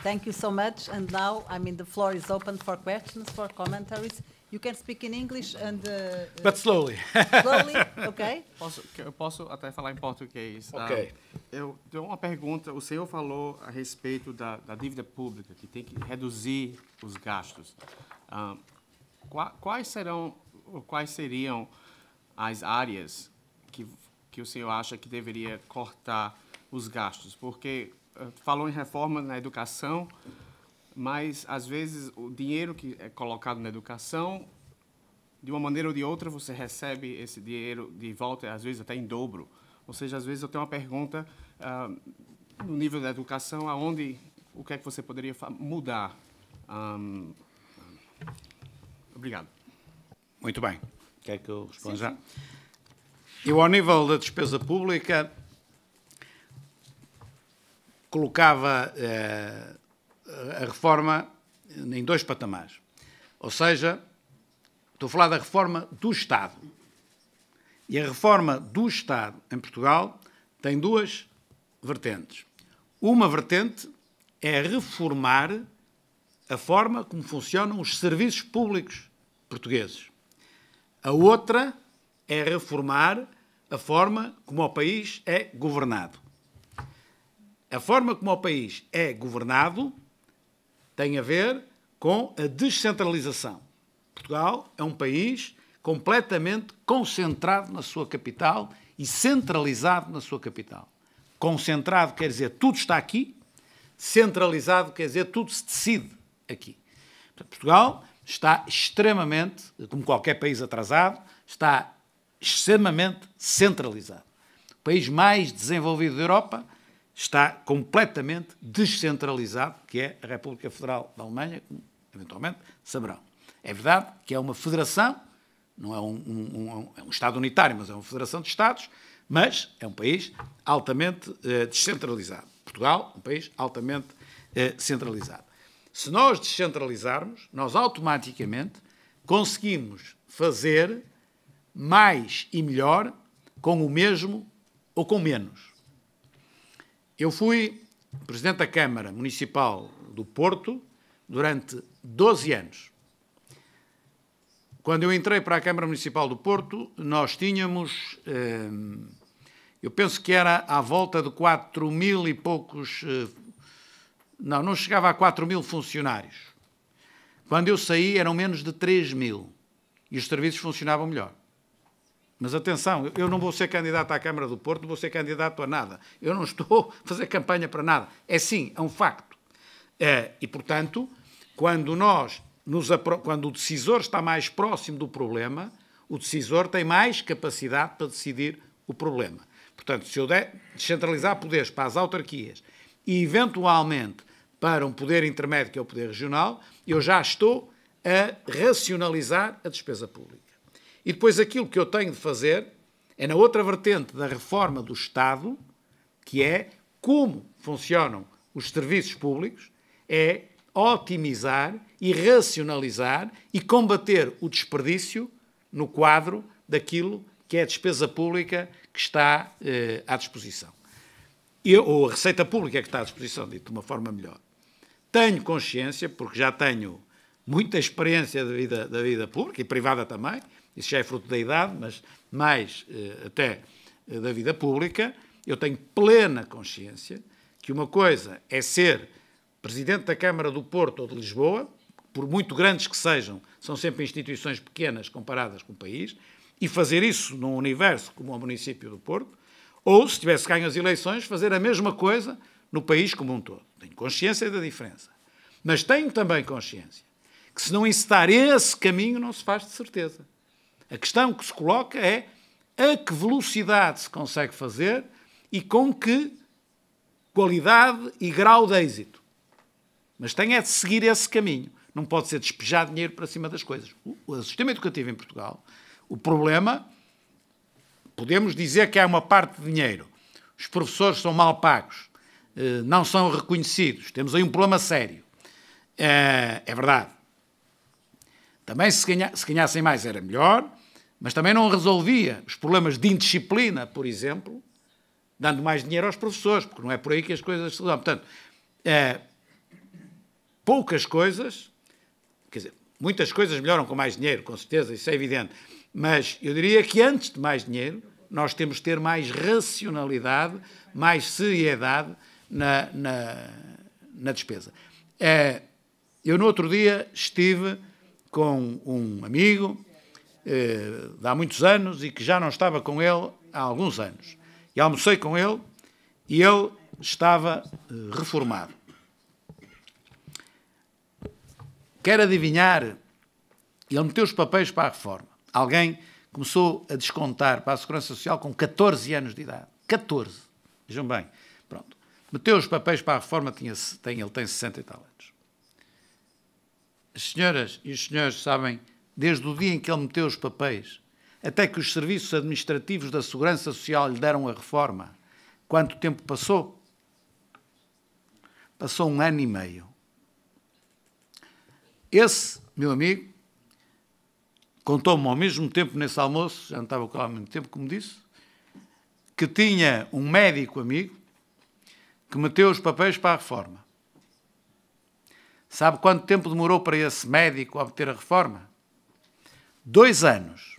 Thank you so much. And now, I mean, the floor is open for questions, for commentaries. You can speak in English and. Uh, uh But slowly. slowly, ok? Posso, eu posso até falar em português. Tá? Ok. eu tenho uma pergunta. O senhor falou a respeito da, da dívida pública, que tem que reduzir os gastos. Ah, quais serão, quais seriam as áreas que, que o senhor acha que deveria cortar os gastos? Porque eh, falou em reforma na educação, mas às vezes o dinheiro que é colocado na educação, de uma maneira ou de outra, você recebe esse dinheiro de volta, às vezes até em dobro. Ou seja, às vezes eu tenho uma pergunta uh, no nível da educação, aonde o que é que você poderia mudar? Um, ah, obrigado. Muito bem. Quer que eu responda já? Eu, ao nível da despesa pública, colocava eh, a reforma em dois patamares. Ou seja, estou a falar da reforma do Estado. E a reforma do Estado em Portugal tem duas vertentes. Uma vertente é reformar a forma como funcionam os serviços públicos portugueses. A outra é reformar a forma como o país é governado a forma como o país é governado tem a ver com a descentralização. Portugal é um país completamente concentrado na sua capital e centralizado na sua capital. Concentrado quer dizer tudo está aqui, centralizado quer dizer tudo se decide aqui. Portugal está extremamente, como qualquer país atrasado, está extremamente centralizado. O país mais desenvolvido da Europa está completamente descentralizado, que é a República Federal da Alemanha, como eventualmente saberão. É verdade que é uma federação, não é um, um, um, é um Estado unitário, mas é uma federação de Estados, mas é um país altamente eh, descentralizado. Portugal, um país altamente eh, centralizado. Se nós descentralizarmos, nós automaticamente conseguimos fazer mais e melhor com o mesmo ou com menos. Eu fui presidente da Câmara Municipal do Porto durante 12 anos. Quando eu entrei para a Câmara Municipal do Porto, nós tínhamos, eh, eu penso que era à volta de 4 mil e poucos, eh, não, não chegava a 4 mil funcionários. Quando eu saí eram menos de 3 mil e os serviços funcionavam melhor. Mas atenção, eu não vou ser candidato à Câmara do Porto, não vou ser candidato a nada. Eu não estou a fazer campanha para nada. É sim, é um facto. É, e, portanto, quando nós, nos, quando o decisor está mais próximo do problema, o decisor tem mais capacidade para decidir o problema. Portanto, se eu der, descentralizar poderes para as autarquias e, eventualmente, para um poder intermédio, que é o poder regional, eu já estou a racionalizar a despesa pública. E depois aquilo que eu tenho de fazer é na outra vertente da reforma do Estado, que é como funcionam os serviços públicos, é otimizar e racionalizar e combater o desperdício no quadro daquilo que é a despesa pública que está eh, à disposição. Eu, ou a receita pública que está à disposição, dito de uma forma melhor. Tenho consciência, porque já tenho muita experiência da vida, da vida pública e privada também, isso já é fruto da idade, mas mais eh, até eh, da vida pública, eu tenho plena consciência que uma coisa é ser presidente da Câmara do Porto ou de Lisboa, por muito grandes que sejam, são sempre instituições pequenas comparadas com o país, e fazer isso num universo como o município do Porto, ou, se tivesse ganho as eleições, fazer a mesma coisa no país como um todo. Tenho consciência da diferença. Mas tenho também consciência que, se não incitar esse caminho, não se faz de certeza. A questão que se coloca é a que velocidade se consegue fazer e com que qualidade e grau de êxito. Mas tem é de seguir esse caminho. Não pode ser despejar dinheiro para cima das coisas. O, o sistema educativo em Portugal, o problema, podemos dizer que há uma parte de dinheiro. Os professores são mal pagos, eh, não são reconhecidos. Temos aí um problema sério. É, é verdade. Também se, ganha, se ganhassem mais era melhor, mas também não resolvia os problemas de indisciplina, por exemplo, dando mais dinheiro aos professores, porque não é por aí que as coisas se dão. Portanto, é, poucas coisas, quer dizer, muitas coisas melhoram com mais dinheiro, com certeza, isso é evidente, mas eu diria que antes de mais dinheiro, nós temos de ter mais racionalidade, mais seriedade na, na, na despesa. É, eu, no outro dia, estive com um amigo eh, de há muitos anos e que já não estava com ele há alguns anos. E almocei com ele e ele estava eh, reformado. Quero adivinhar? Ele meteu os papéis para a reforma. Alguém começou a descontar para a Segurança Social com 14 anos de idade. 14. Vejam bem. Pronto. Meteu os papéis para a reforma, tinha, tem, ele tem 60 e tal anos. As senhoras e os senhores sabem desde o dia em que ele meteu os papéis, até que os serviços administrativos da Segurança Social lhe deram a reforma, quanto tempo passou? Passou um ano e meio. Esse, meu amigo, contou-me ao mesmo tempo nesse almoço, já não estava com ao muito tempo, como disse, que tinha um médico amigo que meteu os papéis para a reforma. Sabe quanto tempo demorou para esse médico obter a reforma? dois anos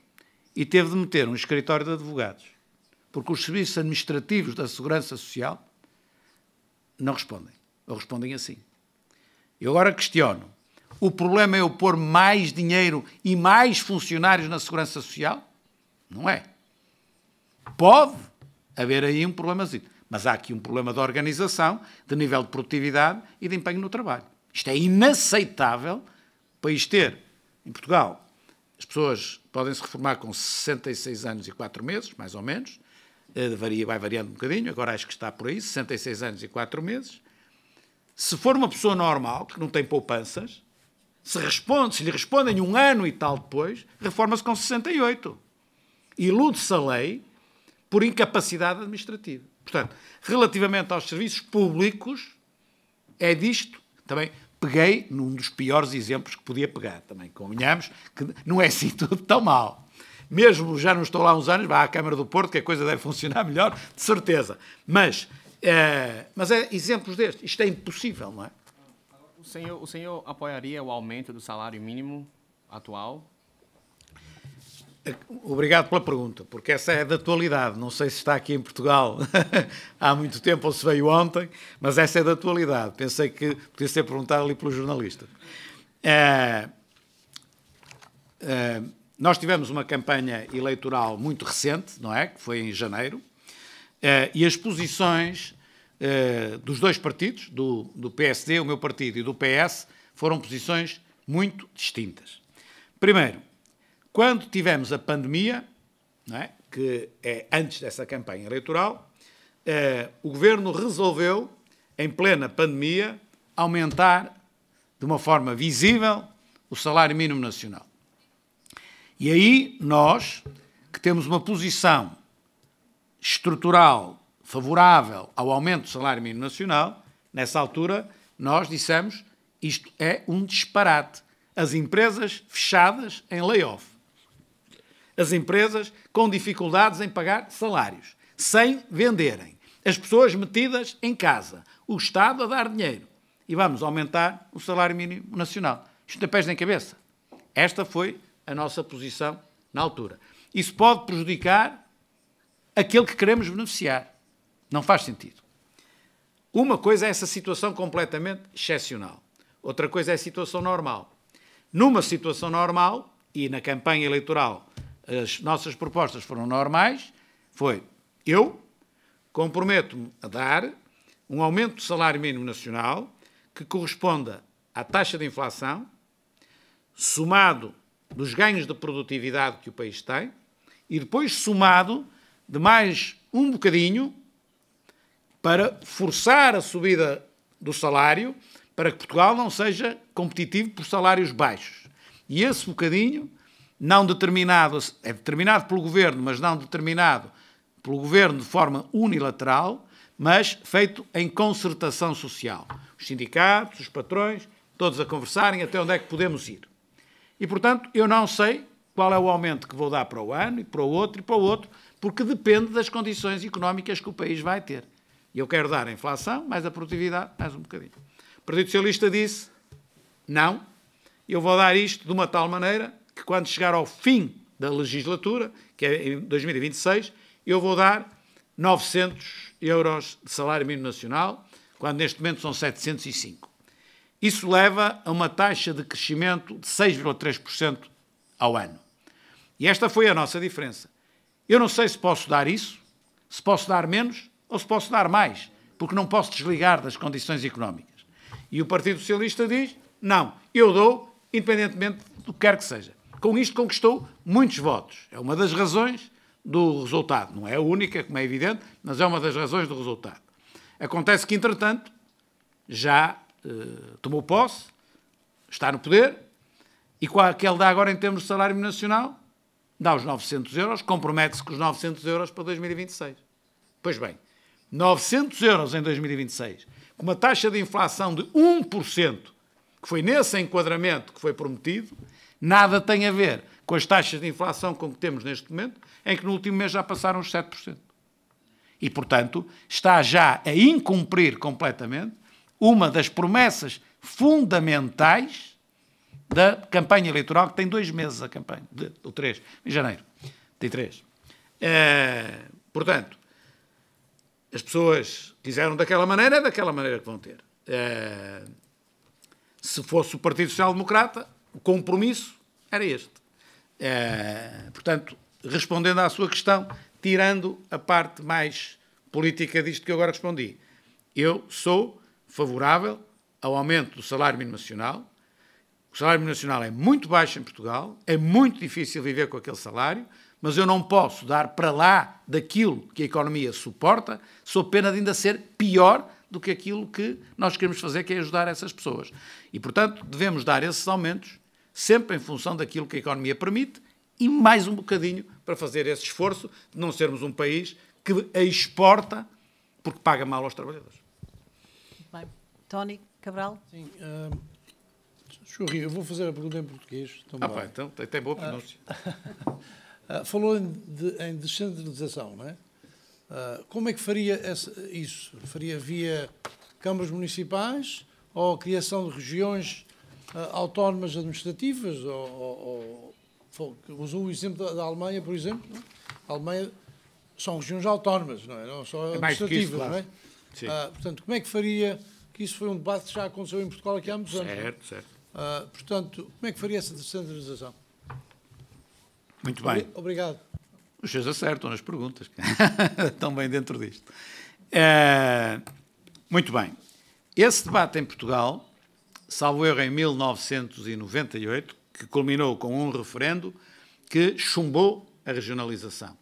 e teve de meter um escritório de advogados, porque os serviços administrativos da Segurança Social não respondem, ou respondem assim. Eu agora questiono, o problema é eu pôr mais dinheiro e mais funcionários na Segurança Social? Não é. Pode haver aí um problemazinho, mas há aqui um problema de organização, de nível de produtividade e de empenho no trabalho. Isto é inaceitável, para país ter, em Portugal, as pessoas podem se reformar com 66 anos e 4 meses, mais ou menos. Eh, varia, vai variando um bocadinho, agora acho que está por aí, 66 anos e 4 meses. Se for uma pessoa normal, que não tem poupanças, se, responde, se lhe respondem um ano e tal depois, reforma-se com 68. Ilude-se a lei por incapacidade administrativa. Portanto, relativamente aos serviços públicos, é disto também peguei num dos piores exemplos que podia pegar, também convenhamos, que não é assim tudo tão mal. Mesmo já não estou lá há uns anos, vá à Câmara do Porto, que a coisa deve funcionar melhor, de certeza. Mas, é, mas é exemplos destes. Isto é impossível, não é? O senhor, o senhor apoiaria o aumento do salário mínimo atual Obrigado pela pergunta, porque essa é de atualidade. Não sei se está aqui em Portugal há muito tempo ou se veio ontem, mas essa é de atualidade. Pensei que podia ser perguntado ali pelo jornalista. É, é, nós tivemos uma campanha eleitoral muito recente, não é? Que foi em janeiro, é, e as posições dos dois partidos, do, do PSD, o meu partido, e do PS, foram posições muito distintas. Primeiro, quando tivemos a pandemia, é? que é antes dessa campanha eleitoral, eh, o governo resolveu, em plena pandemia, aumentar de uma forma visível o salário mínimo nacional. E aí nós, que temos uma posição estrutural favorável ao aumento do salário mínimo nacional, nessa altura nós dissemos isto é um disparate. As empresas fechadas em layoff as empresas com dificuldades em pagar salários, sem venderem, as pessoas metidas em casa, o Estado a dar dinheiro e vamos aumentar o salário mínimo nacional. Isto tem pés nem cabeça. Esta foi a nossa posição na altura. Isso pode prejudicar aquele que queremos beneficiar. Não faz sentido. Uma coisa é essa situação completamente excepcional. Outra coisa é a situação normal. Numa situação normal, e na campanha eleitoral as nossas propostas foram normais, foi eu comprometo-me a dar um aumento do salário mínimo nacional que corresponda à taxa de inflação, somado dos ganhos de produtividade que o país tem, e depois somado de mais um bocadinho para forçar a subida do salário para que Portugal não seja competitivo por salários baixos. E esse bocadinho não determinado, é determinado pelo governo, mas não determinado pelo governo de forma unilateral, mas feito em concertação social. Os sindicatos, os patrões, todos a conversarem até onde é que podemos ir. E, portanto, eu não sei qual é o aumento que vou dar para o ano, e para o outro, e para o outro, porque depende das condições económicas que o país vai ter. E eu quero dar a inflação, mais a produtividade, mais um bocadinho. O Partido Socialista disse, não, eu vou dar isto de uma tal maneira que quando chegar ao fim da legislatura, que é em 2026, eu vou dar 900 euros de salário mínimo nacional, quando neste momento são 705. Isso leva a uma taxa de crescimento de 6,3% ao ano. E esta foi a nossa diferença. Eu não sei se posso dar isso, se posso dar menos ou se posso dar mais, porque não posso desligar das condições económicas. E o Partido Socialista diz: não, eu dou, independentemente do que quer que seja. Com isto conquistou muitos votos. É uma das razões do resultado. Não é a única, como é evidente, mas é uma das razões do resultado. Acontece que, entretanto, já eh, tomou posse, está no poder, e com que ele dá agora em termos de salário nacional, dá os 900 euros, compromete-se com os 900 euros para 2026. Pois bem, 900 euros em 2026, com uma taxa de inflação de 1%, que foi nesse enquadramento que foi prometido, nada tem a ver com as taxas de inflação com que temos neste momento, em que no último mês já passaram os 7%. E, portanto, está já a incumprir completamente uma das promessas fundamentais da campanha eleitoral, que tem dois meses a campanha, de, ou três, em janeiro, tem três. É, portanto, as pessoas quiseram daquela maneira, é daquela maneira que vão ter. É, se fosse o Partido Social Democrata, o compromisso era este. É, portanto, respondendo à sua questão, tirando a parte mais política disto que eu agora respondi, eu sou favorável ao aumento do salário mínimo nacional. O salário mínimo nacional é muito baixo em Portugal, é muito difícil viver com aquele salário, mas eu não posso dar para lá daquilo que a economia suporta, sou pena de ainda ser pior do que aquilo que nós queremos fazer, que é ajudar essas pessoas. E, portanto, devemos dar esses aumentos sempre em função daquilo que a economia permite e mais um bocadinho para fazer esse esforço de não sermos um país que a exporta porque paga mal aos trabalhadores. Bem, Tony Cabral. Sim, uh, eu vou fazer a pergunta em português Ah, bem, então tem, tem boa ah. pronúncia. Ah, falou em, de, em descentralização, não é? Ah, como é que faria essa, isso? Faria via câmaras municipais ou criação de regiões ah, autónomas administrativas, ou, ou, ou, usou o exemplo da, da Alemanha, por exemplo. É? A Alemanha são regiões autónomas, não é? Não são é administrativas, é isso, claro. não é? Sim. Ah, portanto, como é que faria, que isso foi um debate que já aconteceu em Portugal aqui há muitos anos. É? Certo, certo. Ah, portanto, como é que faria essa descentralização? Muito bem. Obrigado. Os seus acertam nas perguntas, estão bem dentro disto. Eh, muito bem. Esse debate em Portugal salvo erro, em 1998, que culminou com um referendo que chumbou a regionalização.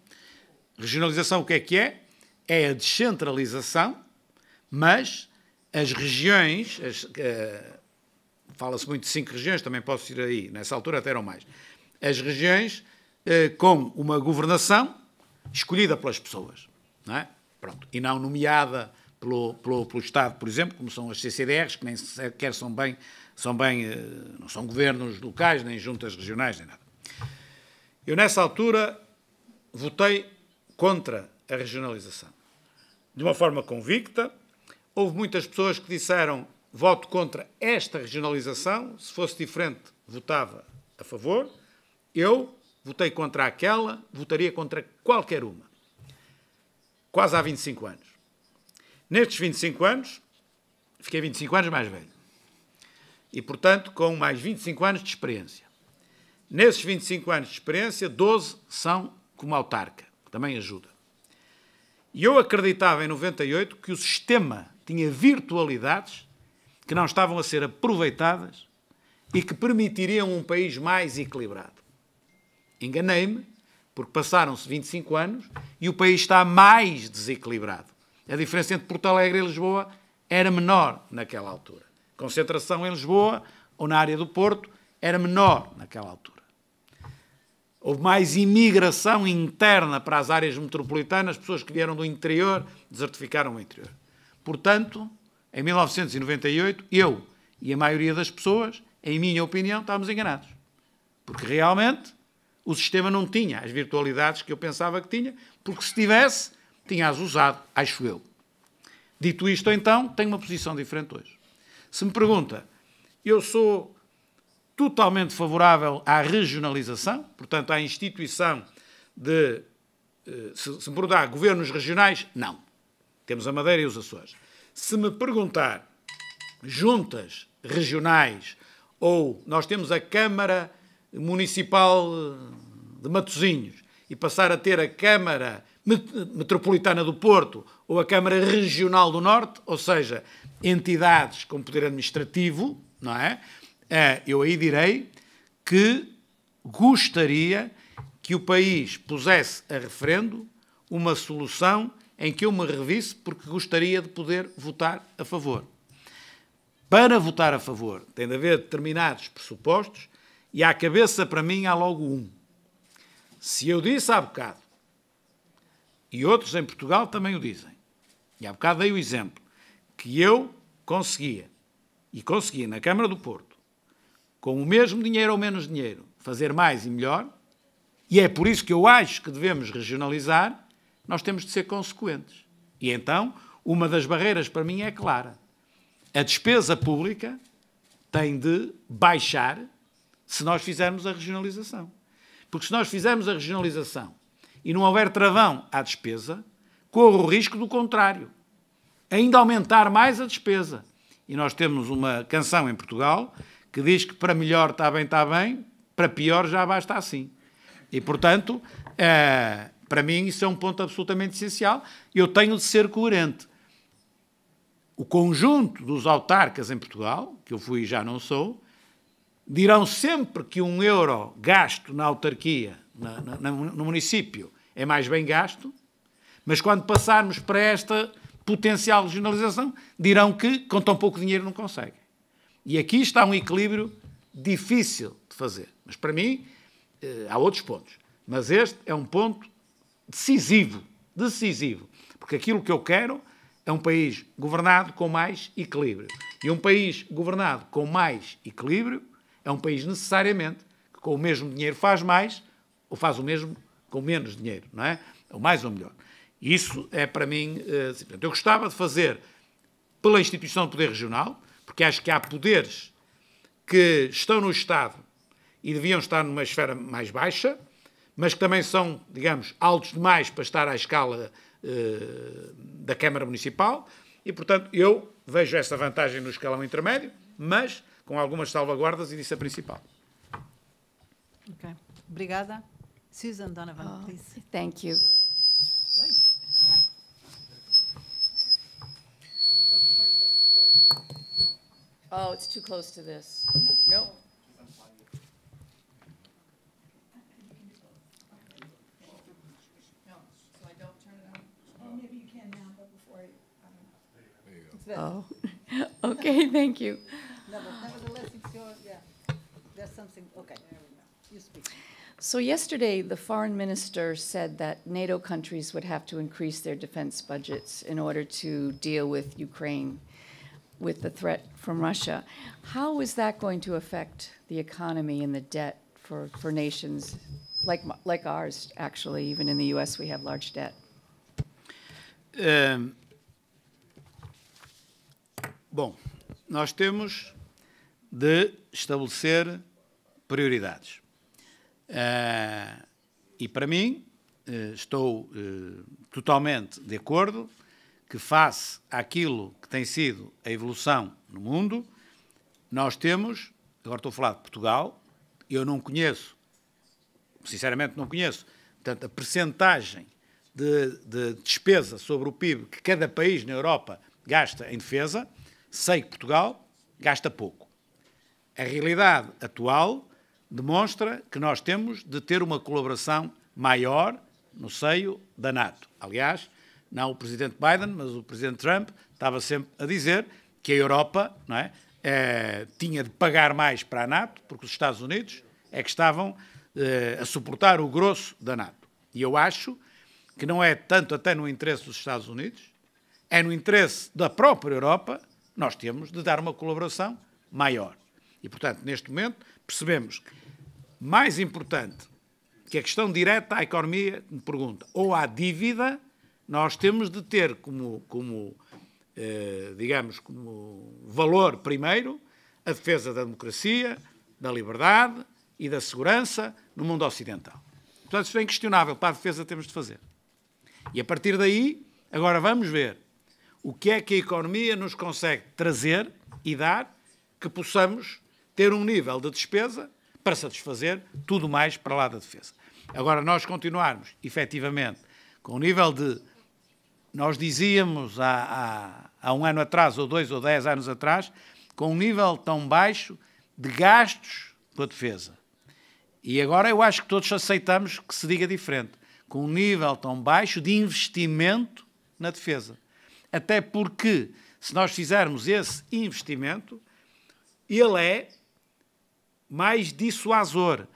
Regionalização o que é que é? É a descentralização, mas as regiões, uh, fala-se muito de cinco regiões, também posso ir aí, nessa altura até eram mais, as regiões uh, com uma governação escolhida pelas pessoas, não é? Pronto, e não nomeada pelo, pelo, pelo Estado, por exemplo, como são as CCDRs, que nem sequer são bem, são bem, eh, não são governos locais, nem juntas regionais, nem nada. Eu, nessa altura, votei contra a regionalização. De uma forma convicta, houve muitas pessoas que disseram voto contra esta regionalização, se fosse diferente, votava a favor. Eu votei contra aquela, votaria contra qualquer uma. Quase há 25 anos. Nestes 25 anos, fiquei 25 anos mais velho. E, portanto, com mais 25 anos de experiência. Nesses 25 anos de experiência, 12 são como autarca, que também ajuda. E eu acreditava em 98 que o sistema tinha virtualidades que não estavam a ser aproveitadas e que permitiriam um país mais equilibrado. Enganei-me, porque passaram-se 25 anos e o país está mais desequilibrado. A diferença entre Porto Alegre e Lisboa era menor naquela altura. Concentração em Lisboa ou na área do Porto era menor naquela altura. Houve mais imigração interna para as áreas metropolitanas, pessoas que vieram do interior desertificaram o interior. Portanto, em 1998, eu e a maioria das pessoas, em minha opinião, estávamos enganados. Porque realmente o sistema não tinha as virtualidades que eu pensava que tinha, porque se tivesse, Tinhas usado, acho eu. Dito isto, então, tenho uma posição diferente hoje. Se me pergunta, eu sou totalmente favorável à regionalização, portanto, à instituição de. Eh, se, se me perguntar, governos regionais, não. Temos a Madeira e os Açores. Se me perguntar, juntas regionais, ou nós temos a Câmara Municipal eh, de Matosinhos e passar a ter a Câmara Metropolitana do Porto ou a Câmara Regional do Norte, ou seja, entidades com poder administrativo, não é? é? Eu aí direi que gostaria que o país pusesse a referendo uma solução em que eu me revisse, porque gostaria de poder votar a favor. Para votar a favor, tem de haver determinados pressupostos e à cabeça, para mim, há logo um. Se eu disse há bocado e outros em Portugal também o dizem. E há bocado dei o exemplo que eu conseguia, e conseguia na Câmara do Porto, com o mesmo dinheiro ou menos dinheiro, fazer mais e melhor, e é por isso que eu acho que devemos regionalizar, nós temos de ser consequentes. E então, uma das barreiras para mim é clara. A despesa pública tem de baixar se nós fizermos a regionalização. Porque se nós fizermos a regionalização e não houver travão à despesa, corre o risco do contrário, ainda aumentar mais a despesa. E nós temos uma canção em Portugal que diz que para melhor está bem, está bem, para pior já basta assim. E, portanto, é, para mim isso é um ponto absolutamente essencial. Eu tenho de ser coerente. O conjunto dos autarcas em Portugal, que eu fui e já não sou, dirão sempre que um euro gasto na autarquia, na, na, no município, é mais bem gasto, mas quando passarmos para esta potencial regionalização, dirão que com tão pouco dinheiro não conseguem. E aqui está um equilíbrio difícil de fazer. Mas para mim, eh, há outros pontos. Mas este é um ponto decisivo, decisivo. Porque aquilo que eu quero é um país governado com mais equilíbrio. E um país governado com mais equilíbrio é um país necessariamente que com o mesmo dinheiro faz mais ou faz o mesmo com menos dinheiro, não é? Ou mais ou melhor. Isso é para mim. Eh, assim, eu gostava de fazer pela instituição do poder regional, porque acho que há poderes que estão no Estado e deviam estar numa esfera mais baixa, mas que também são, digamos, altos demais para estar à escala eh, da Câmara Municipal. E, portanto, eu vejo essa vantagem no escalão intermédio, mas com algumas salvaguardas e nisso a principal. Obrigada. Susan Donovan, oh, please. Thank you. Oh, it's too close to this. Nope. Oh, okay, thank you. No, but nevertheless, it's your, yeah, there's something, okay, you speak. So yesterday, the foreign minister said that NATO countries would have to increase their defense budgets in order to deal with Ukraine, with the threat from Russia. How is that going to affect the economy and the debt for, for nations like, like ours, actually? Even in the U.S., we have large debt. Um, bom, nós temos de estabelecer prioridades. Uh, e para mim, uh, estou uh, totalmente de acordo que, face àquilo que tem sido a evolução no mundo, nós temos, agora estou a falar de Portugal, eu não conheço, sinceramente não conheço, portanto, a percentagem de, de despesa sobre o PIB que cada país na Europa gasta em defesa, sei que Portugal gasta pouco. A realidade atual demonstra que nós temos de ter uma colaboração maior no seio da NATO. Aliás, não o presidente Biden, mas o presidente Trump estava sempre a dizer que a Europa não é, é tinha de pagar mais para a NATO, porque os Estados Unidos é que estavam é, a suportar o grosso da NATO. E eu acho que não é tanto até no interesse dos Estados Unidos, é no interesse da própria Europa, nós temos de dar uma colaboração maior. E, portanto, neste momento, percebemos mais importante que é a questão direta à economia me pergunta, ou à dívida, nós temos de ter como, como eh, digamos, como valor primeiro a defesa da democracia, da liberdade e da segurança no mundo ocidental. Portanto, isso é inquestionável, para a defesa temos de fazer. E a partir daí, agora vamos ver o que é que a economia nos consegue trazer e dar que possamos ter um nível de despesa para satisfazer tudo mais para lá da defesa. Agora, nós continuarmos, efetivamente, com o nível de. Nós dizíamos há, há, há um ano atrás, ou dois ou dez anos atrás, com um nível tão baixo de gastos para a defesa. E agora eu acho que todos aceitamos que se diga diferente. Com um nível tão baixo de investimento na defesa. Até porque, se nós fizermos esse investimento, ele é mais dissuasor.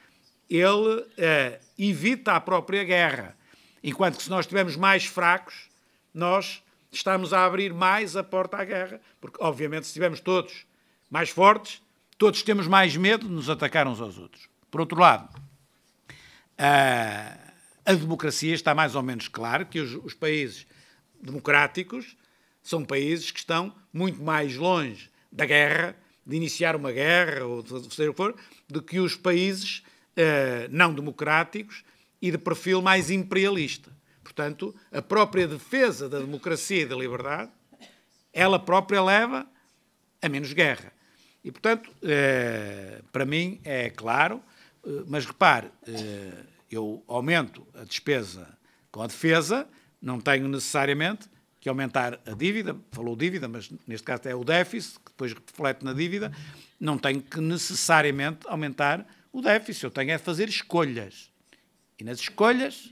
Ele eh, evita a própria guerra. Enquanto que se nós estivermos mais fracos, nós estamos a abrir mais a porta à guerra, porque, obviamente, se estivermos todos mais fortes, todos temos mais medo de nos atacar uns aos outros. Por outro lado, a, eh, a democracia está mais ou menos claro que os, os países democráticos são países que estão muito mais longe da guerra de iniciar uma guerra, ou de fazer o que for, do que os países eh, não democráticos e de perfil mais imperialista. Portanto, a própria defesa da democracia e da liberdade, ela própria leva a menos guerra. E, portanto, eh, para mim é claro, eh, mas repare, eu aumento a despesa com a defesa, não tenho necessariamente que aumentar a dívida, falou dívida, mas neste caso é o déficit, que depois reflete na dívida, não tenho que necessariamente aumentar o déficit, eu tenho é fazer escolhas. E nas escolhas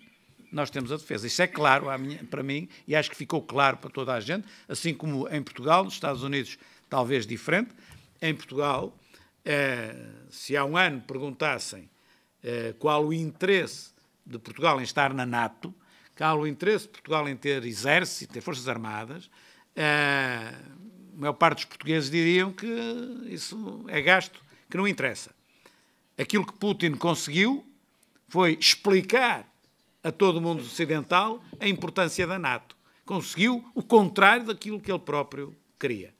nós temos a defesa. Isso é claro para mim e acho que ficou claro para toda a gente, assim como em Portugal, nos Estados Unidos talvez diferente. Em Portugal, eh, se há um ano perguntassem eh, qual o interesse de Portugal em estar na NATO, há o interesse de Portugal em ter exército, ter forças armadas, ah, a maior parte dos portugueses diriam que isso é gasto que não interessa. Aquilo que Putin conseguiu foi explicar a todo o mundo ocidental a importância da NATO. Conseguiu o contrário daquilo que ele próprio queria.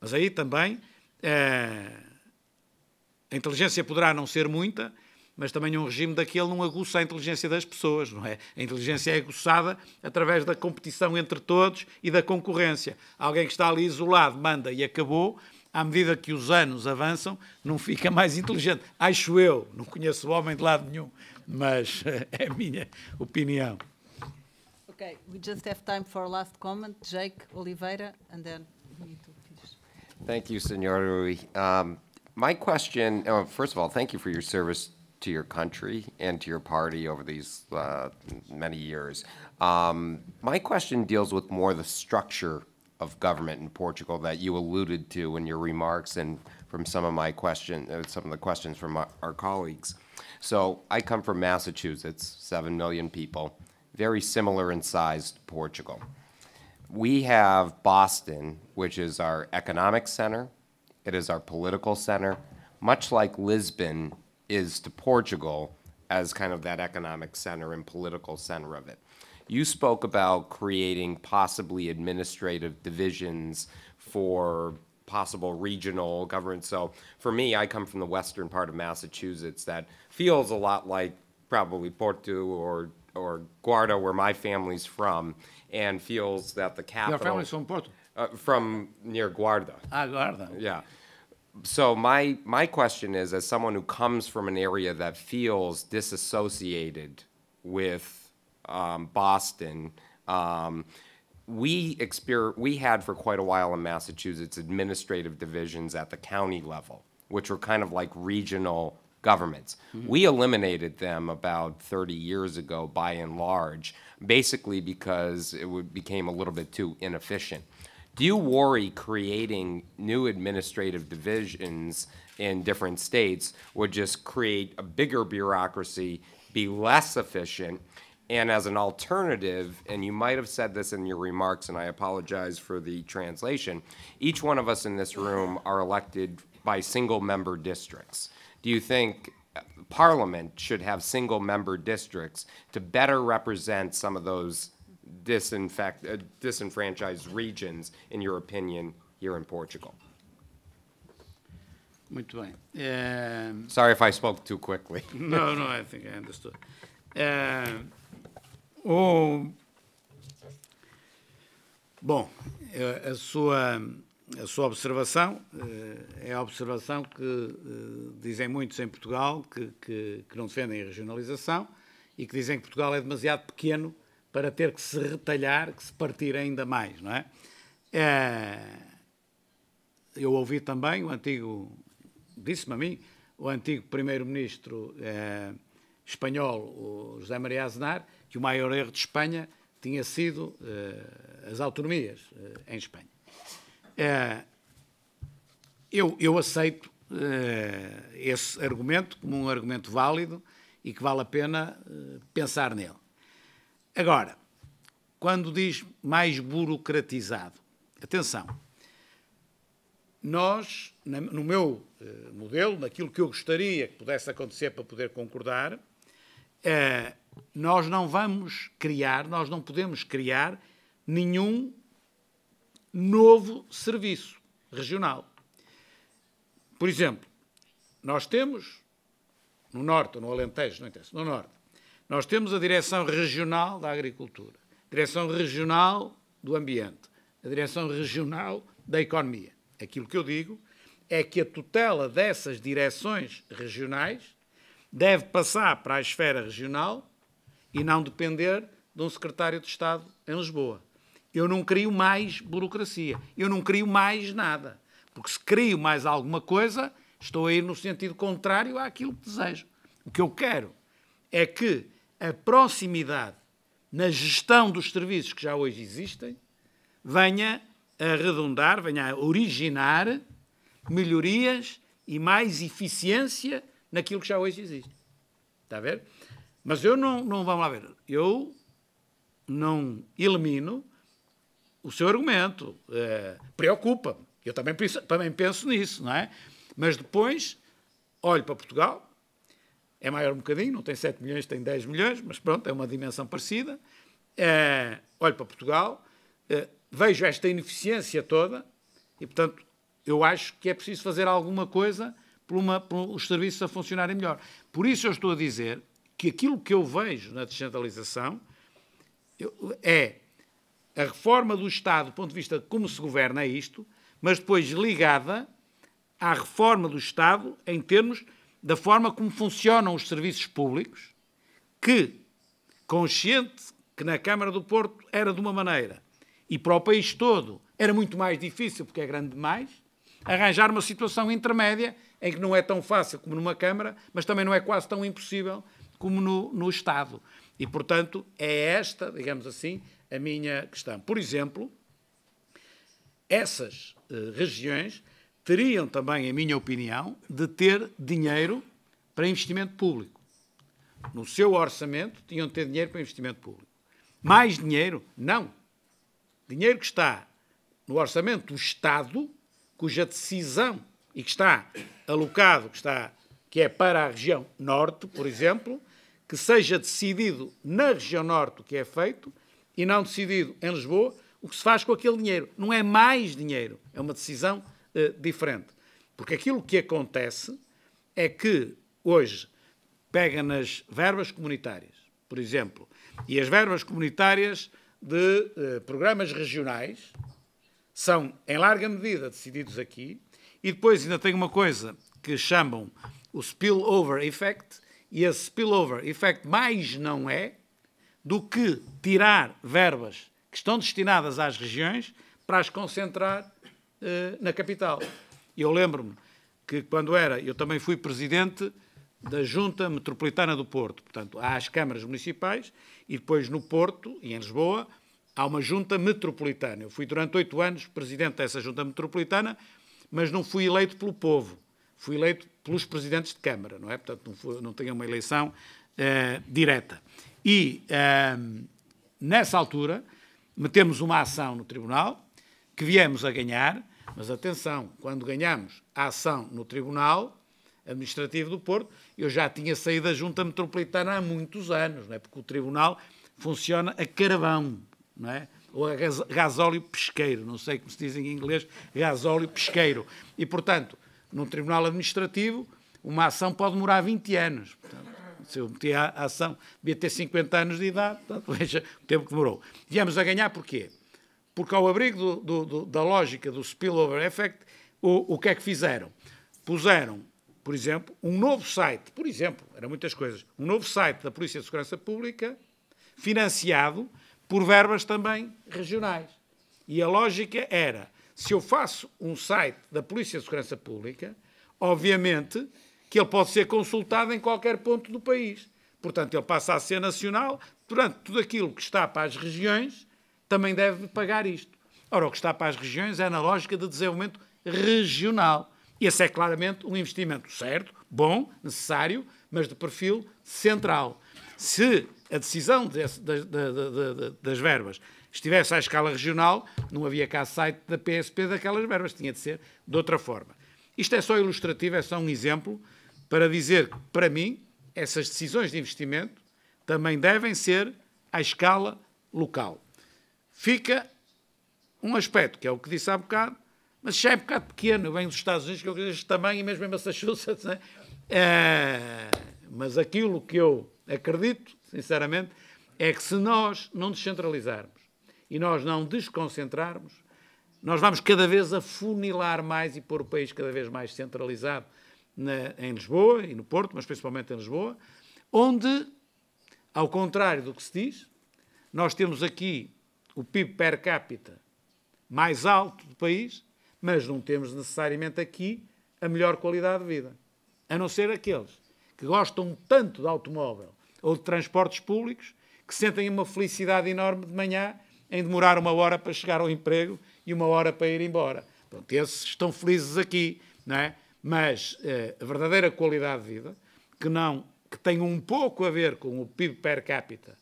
Mas aí também ah, a inteligência poderá não ser muita, mas também um regime daquele não aguça a inteligência das pessoas, não é? A inteligência é aguçada através da competição entre todos e da concorrência. Alguém que está ali isolado manda e acabou. À medida que os anos avançam, não fica mais inteligente. Acho eu, não conheço o homem de lado nenhum, mas é a minha opinião. Ok, we just have time for last comment. Jake Oliveira, and then you to finish. Thank you, Senor Rui. Um, my question, oh, first of all, thank you for your service to your country and to your party over these uh, many years. Um, my question deals with more the structure of government in Portugal that you alluded to in your remarks and from some of my question, uh, some of the questions from our, our colleagues. So I come from Massachusetts, seven million people, very similar in size to Portugal. We have Boston, which is our economic center. It is our political center, much like Lisbon is to Portugal as kind of that economic center and political center of it. You spoke about creating possibly administrative divisions for possible regional governments. So for me, I come from the western part of Massachusetts that feels a lot like probably Porto or or Guarda, where my family's from, and feels that the capital. Your family's from Porto. Uh, from near Guarda. Ah, Guarda. Yeah so my my question is as someone who comes from an area that feels disassociated with um, Boston um, we exper- we had for quite a while in Massachusetts administrative divisions at the county level which were kind of like regional governments mm-hmm. we eliminated them about 30 years ago by and large basically because it became a little bit too inefficient do you worry creating new administrative divisions in different states would just create a bigger bureaucracy, be less efficient, and as an alternative, and you might have said this in your remarks, and I apologize for the translation, each one of us in this room are elected by single member districts. Do you think Parliament should have single member districts to better represent some of those disinfect, uh, disenfranchised regions, in your opinion, here in Portugal? Muito bem. Um, é... Sorry if I spoke too quickly. no, no, I think I understood. Uh, Bom, é, a sua, a sua observação é a observação que eh, dizem muitos em Portugal que, que, que não defendem a regionalização e que dizem que Portugal é demasiado pequeno para ter que se retalhar, que se partir ainda mais, não é? é eu ouvi também o antigo, disse-me a mim, o antigo primeiro-ministro é, espanhol, José Maria Aznar, que o maior erro de Espanha tinha sido é, as autonomias é, em Espanha. É, eu, eu aceito é, esse argumento como um argumento válido e que vale a pena pensar nele. Agora, quando diz mais burocratizado, atenção, nós, no meu eh, modelo, naquilo que eu gostaria que pudesse acontecer para poder concordar, eh, nós não vamos criar, nós não podemos criar nenhum novo serviço regional. Por exemplo, nós temos no Norte, ou no Alentejo, não interessa, no Norte, nós temos a Direção Regional da Agricultura, Direção Regional do Ambiente, a Direção Regional da Economia. Aquilo que eu digo é que a tutela dessas direções regionais deve passar para a esfera regional e não depender de um secretário de Estado em Lisboa. Eu não crio mais burocracia, eu não crio mais nada. Porque se crio mais alguma coisa, estou a ir no sentido contrário àquilo que desejo. O que eu quero é que a proximidade na gestão dos serviços que já hoje existem venha a redundar, venha a originar melhorias e mais eficiência naquilo que já hoje existe. Está a ver? Mas eu não, não vamos lá ver, eu não elimino o seu argumento. É, Preocupa-me. Eu também penso, também penso nisso, não é? Mas depois olho para Portugal, é maior um bocadinho, não tem 7 milhões, tem 10 milhões, mas pronto, é uma dimensão parecida. É, olho para Portugal, é, vejo esta ineficiência toda e, portanto, eu acho que é preciso fazer alguma coisa por, uma, por os serviços a funcionarem melhor. Por isso eu estou a dizer que aquilo que eu vejo na descentralização é a reforma do Estado do ponto de vista de como se governa isto, mas depois ligada à reforma do Estado em termos da forma como funcionam os serviços públicos, que, consciente que na Câmara do Porto era de uma maneira e para o país todo era muito mais difícil, porque é grande demais, arranjar uma situação intermédia em que não é tão fácil como numa Câmara, mas também não é quase tão impossível como no, no Estado. E, portanto, é esta, digamos assim, a minha questão. Por exemplo, essas eh, regiões teriam também, em minha opinião, de ter dinheiro para investimento público. No seu orçamento tinham de ter dinheiro para investimento público. Mais dinheiro? Não. Dinheiro que está no orçamento do Estado, cuja decisão e que está alocado, que está que é para a região norte, por exemplo, que seja decidido na região norte o que é feito e não decidido em Lisboa o que se faz com aquele dinheiro. Não é mais dinheiro, é uma decisão eh, diferente. Porque aquilo que acontece é que hoje pega nas verbas comunitárias, por exemplo, e as verbas comunitárias de eh, programas regionais são, em larga medida, decididos aqui, e depois ainda tem uma coisa que chamam o spillover effect, e esse spillover effect mais não é do que tirar verbas que estão destinadas às regiões para as concentrar eh, na capital. Eu lembro-me que quando era, eu também fui presidente da Junta Metropolitana do Porto. Portanto, há as câmaras municipais e depois no Porto e em Lisboa há uma Junta Metropolitana. Eu fui durante oito anos presidente dessa Junta Metropolitana, mas não fui eleito pelo povo. Fui eleito pelos presidentes de Câmara, não é? Portanto, não, tenho não uma eleição uh, direta. E, uh, nessa altura, metemos uma ação no Tribunal, que viemos a ganhar, mas atenção, quando ganhamos a ação no Tribunal Administrativo do Porto, eu já tinha saído da Junta Metropolitana há muitos anos, não é? porque o Tribunal funciona a carvão, não é? ou a gás, gasóleo pesqueiro, não sei como se diz em inglês, gasóleo pesqueiro. E, portanto, num Tribunal Administrativo, uma ação pode demorar 20 anos. Portanto, se eu meti a ação, devia ter 50 anos de idade, portanto, veja o tempo que demorou. Viemos a ganhar porquê? porque ao abrigo do, do, do, da lógica do spillover effect, o, o que é que fizeram? Puseram, por exemplo, um novo site, por exemplo, eram muitas coisas, um novo site da Polícia de Segurança Pública, financiado por verbas também regionais. E a lógica era, se eu faço um site da Polícia de Segurança Pública, obviamente que ele pode ser consultado em qualquer ponto do país. Portanto, ele passa a ser nacional, durante tudo aquilo que está para as regiões também deve pagar isto. Ora, o que está para as regiões é na lógica de desenvolvimento regional. Esse é claramente um investimento certo, bom, necessário, mas de perfil central. Se a decisão desse, das, das verbas estivesse à escala regional, não havia cá site da PSP daquelas verbas, tinha de ser de outra forma. Isto é só ilustrativo, é só um exemplo para dizer que, para mim, essas decisões de investimento também devem ser à escala local fica um aspecto, que é o que disse há bocado, mas já é um bocado pequeno, vem dos Estados Unidos, que é eu este tamanho e mesmo em Massachusetts, é, mas aquilo que eu acredito, sinceramente, é que se nós não descentralizarmos e nós não desconcentrarmos, nós vamos cada vez afunilar mais e pôr o país cada vez mais centralizado na, em Lisboa e no Porto, mas principalmente em Lisboa, onde, ao contrário do que se diz, nós temos aqui o PIB per capita mais alto do país, mas não temos necessariamente aqui a melhor qualidade de vida. A não ser aqueles que gostam tanto de automóvel ou de transportes públicos que sentem uma felicidade enorme de manhã em demorar uma hora para chegar ao emprego e uma hora para ir embora. Pronto, esses estão felizes aqui, não é? Mas eh, a verdadeira qualidade de vida, que não que tem um pouco a ver com o PIB per capita,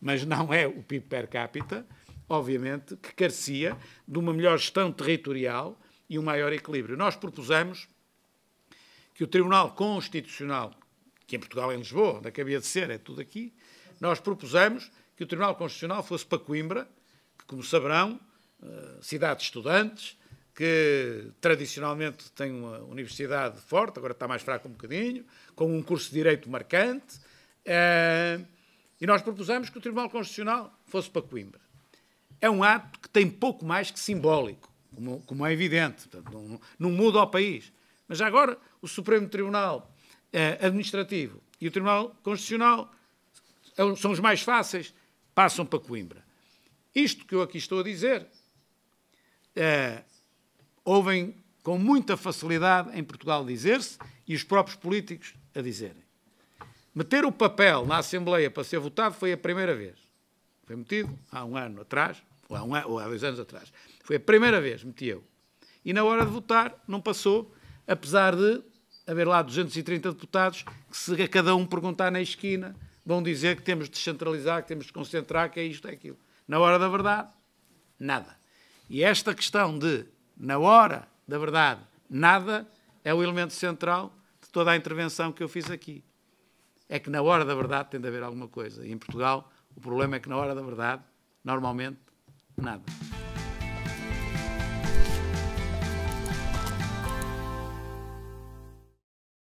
mas não é o PIB per capita, obviamente, que carecia de uma melhor gestão territorial e um maior equilíbrio. Nós propusemos que o Tribunal Constitucional, que em Portugal é em Lisboa, onde acabia de ser, é tudo aqui, nós propusemos que o Tribunal Constitucional fosse para Coimbra, que, como saberão, eh, cidade de estudantes, que tradicionalmente tem uma universidade forte, agora está mais fraca um bocadinho, com um curso de Direito marcante, eh, e nós propusemos que o Tribunal Constitucional fosse para Coimbra é um ato que tem pouco mais que simbólico, como, como é evidente. Portanto, não, não, muda ao país. Mas agora o Supremo Tribunal eh, Administrativo e o Tribunal Constitucional é são os mais fáceis, passam para Coimbra. Isto que eu aqui estou a dizer, eh, ouvem com muita facilidade em Portugal dizer-se e os próprios políticos a dizerem. Meter o papel na Assembleia para ser votado foi a primeira vez. Foi metido há um ano atrás, ou há, um, ou há dois anos atrás. Foi a primeira vez, meti eu. E na hora de votar, não passou, apesar de haver lá 230 deputados que, se a cada um perguntar na esquina, vão dizer que temos de descentralizar, que temos de concentrar, que é isto, é aquilo. Na hora da verdade, nada. E esta questão de, na hora da verdade, nada, é o elemento central de toda a intervenção que eu fiz aqui. É que na hora da verdade tem de haver alguma coisa. E em Portugal, o problema é que na hora da verdade, normalmente, Nada.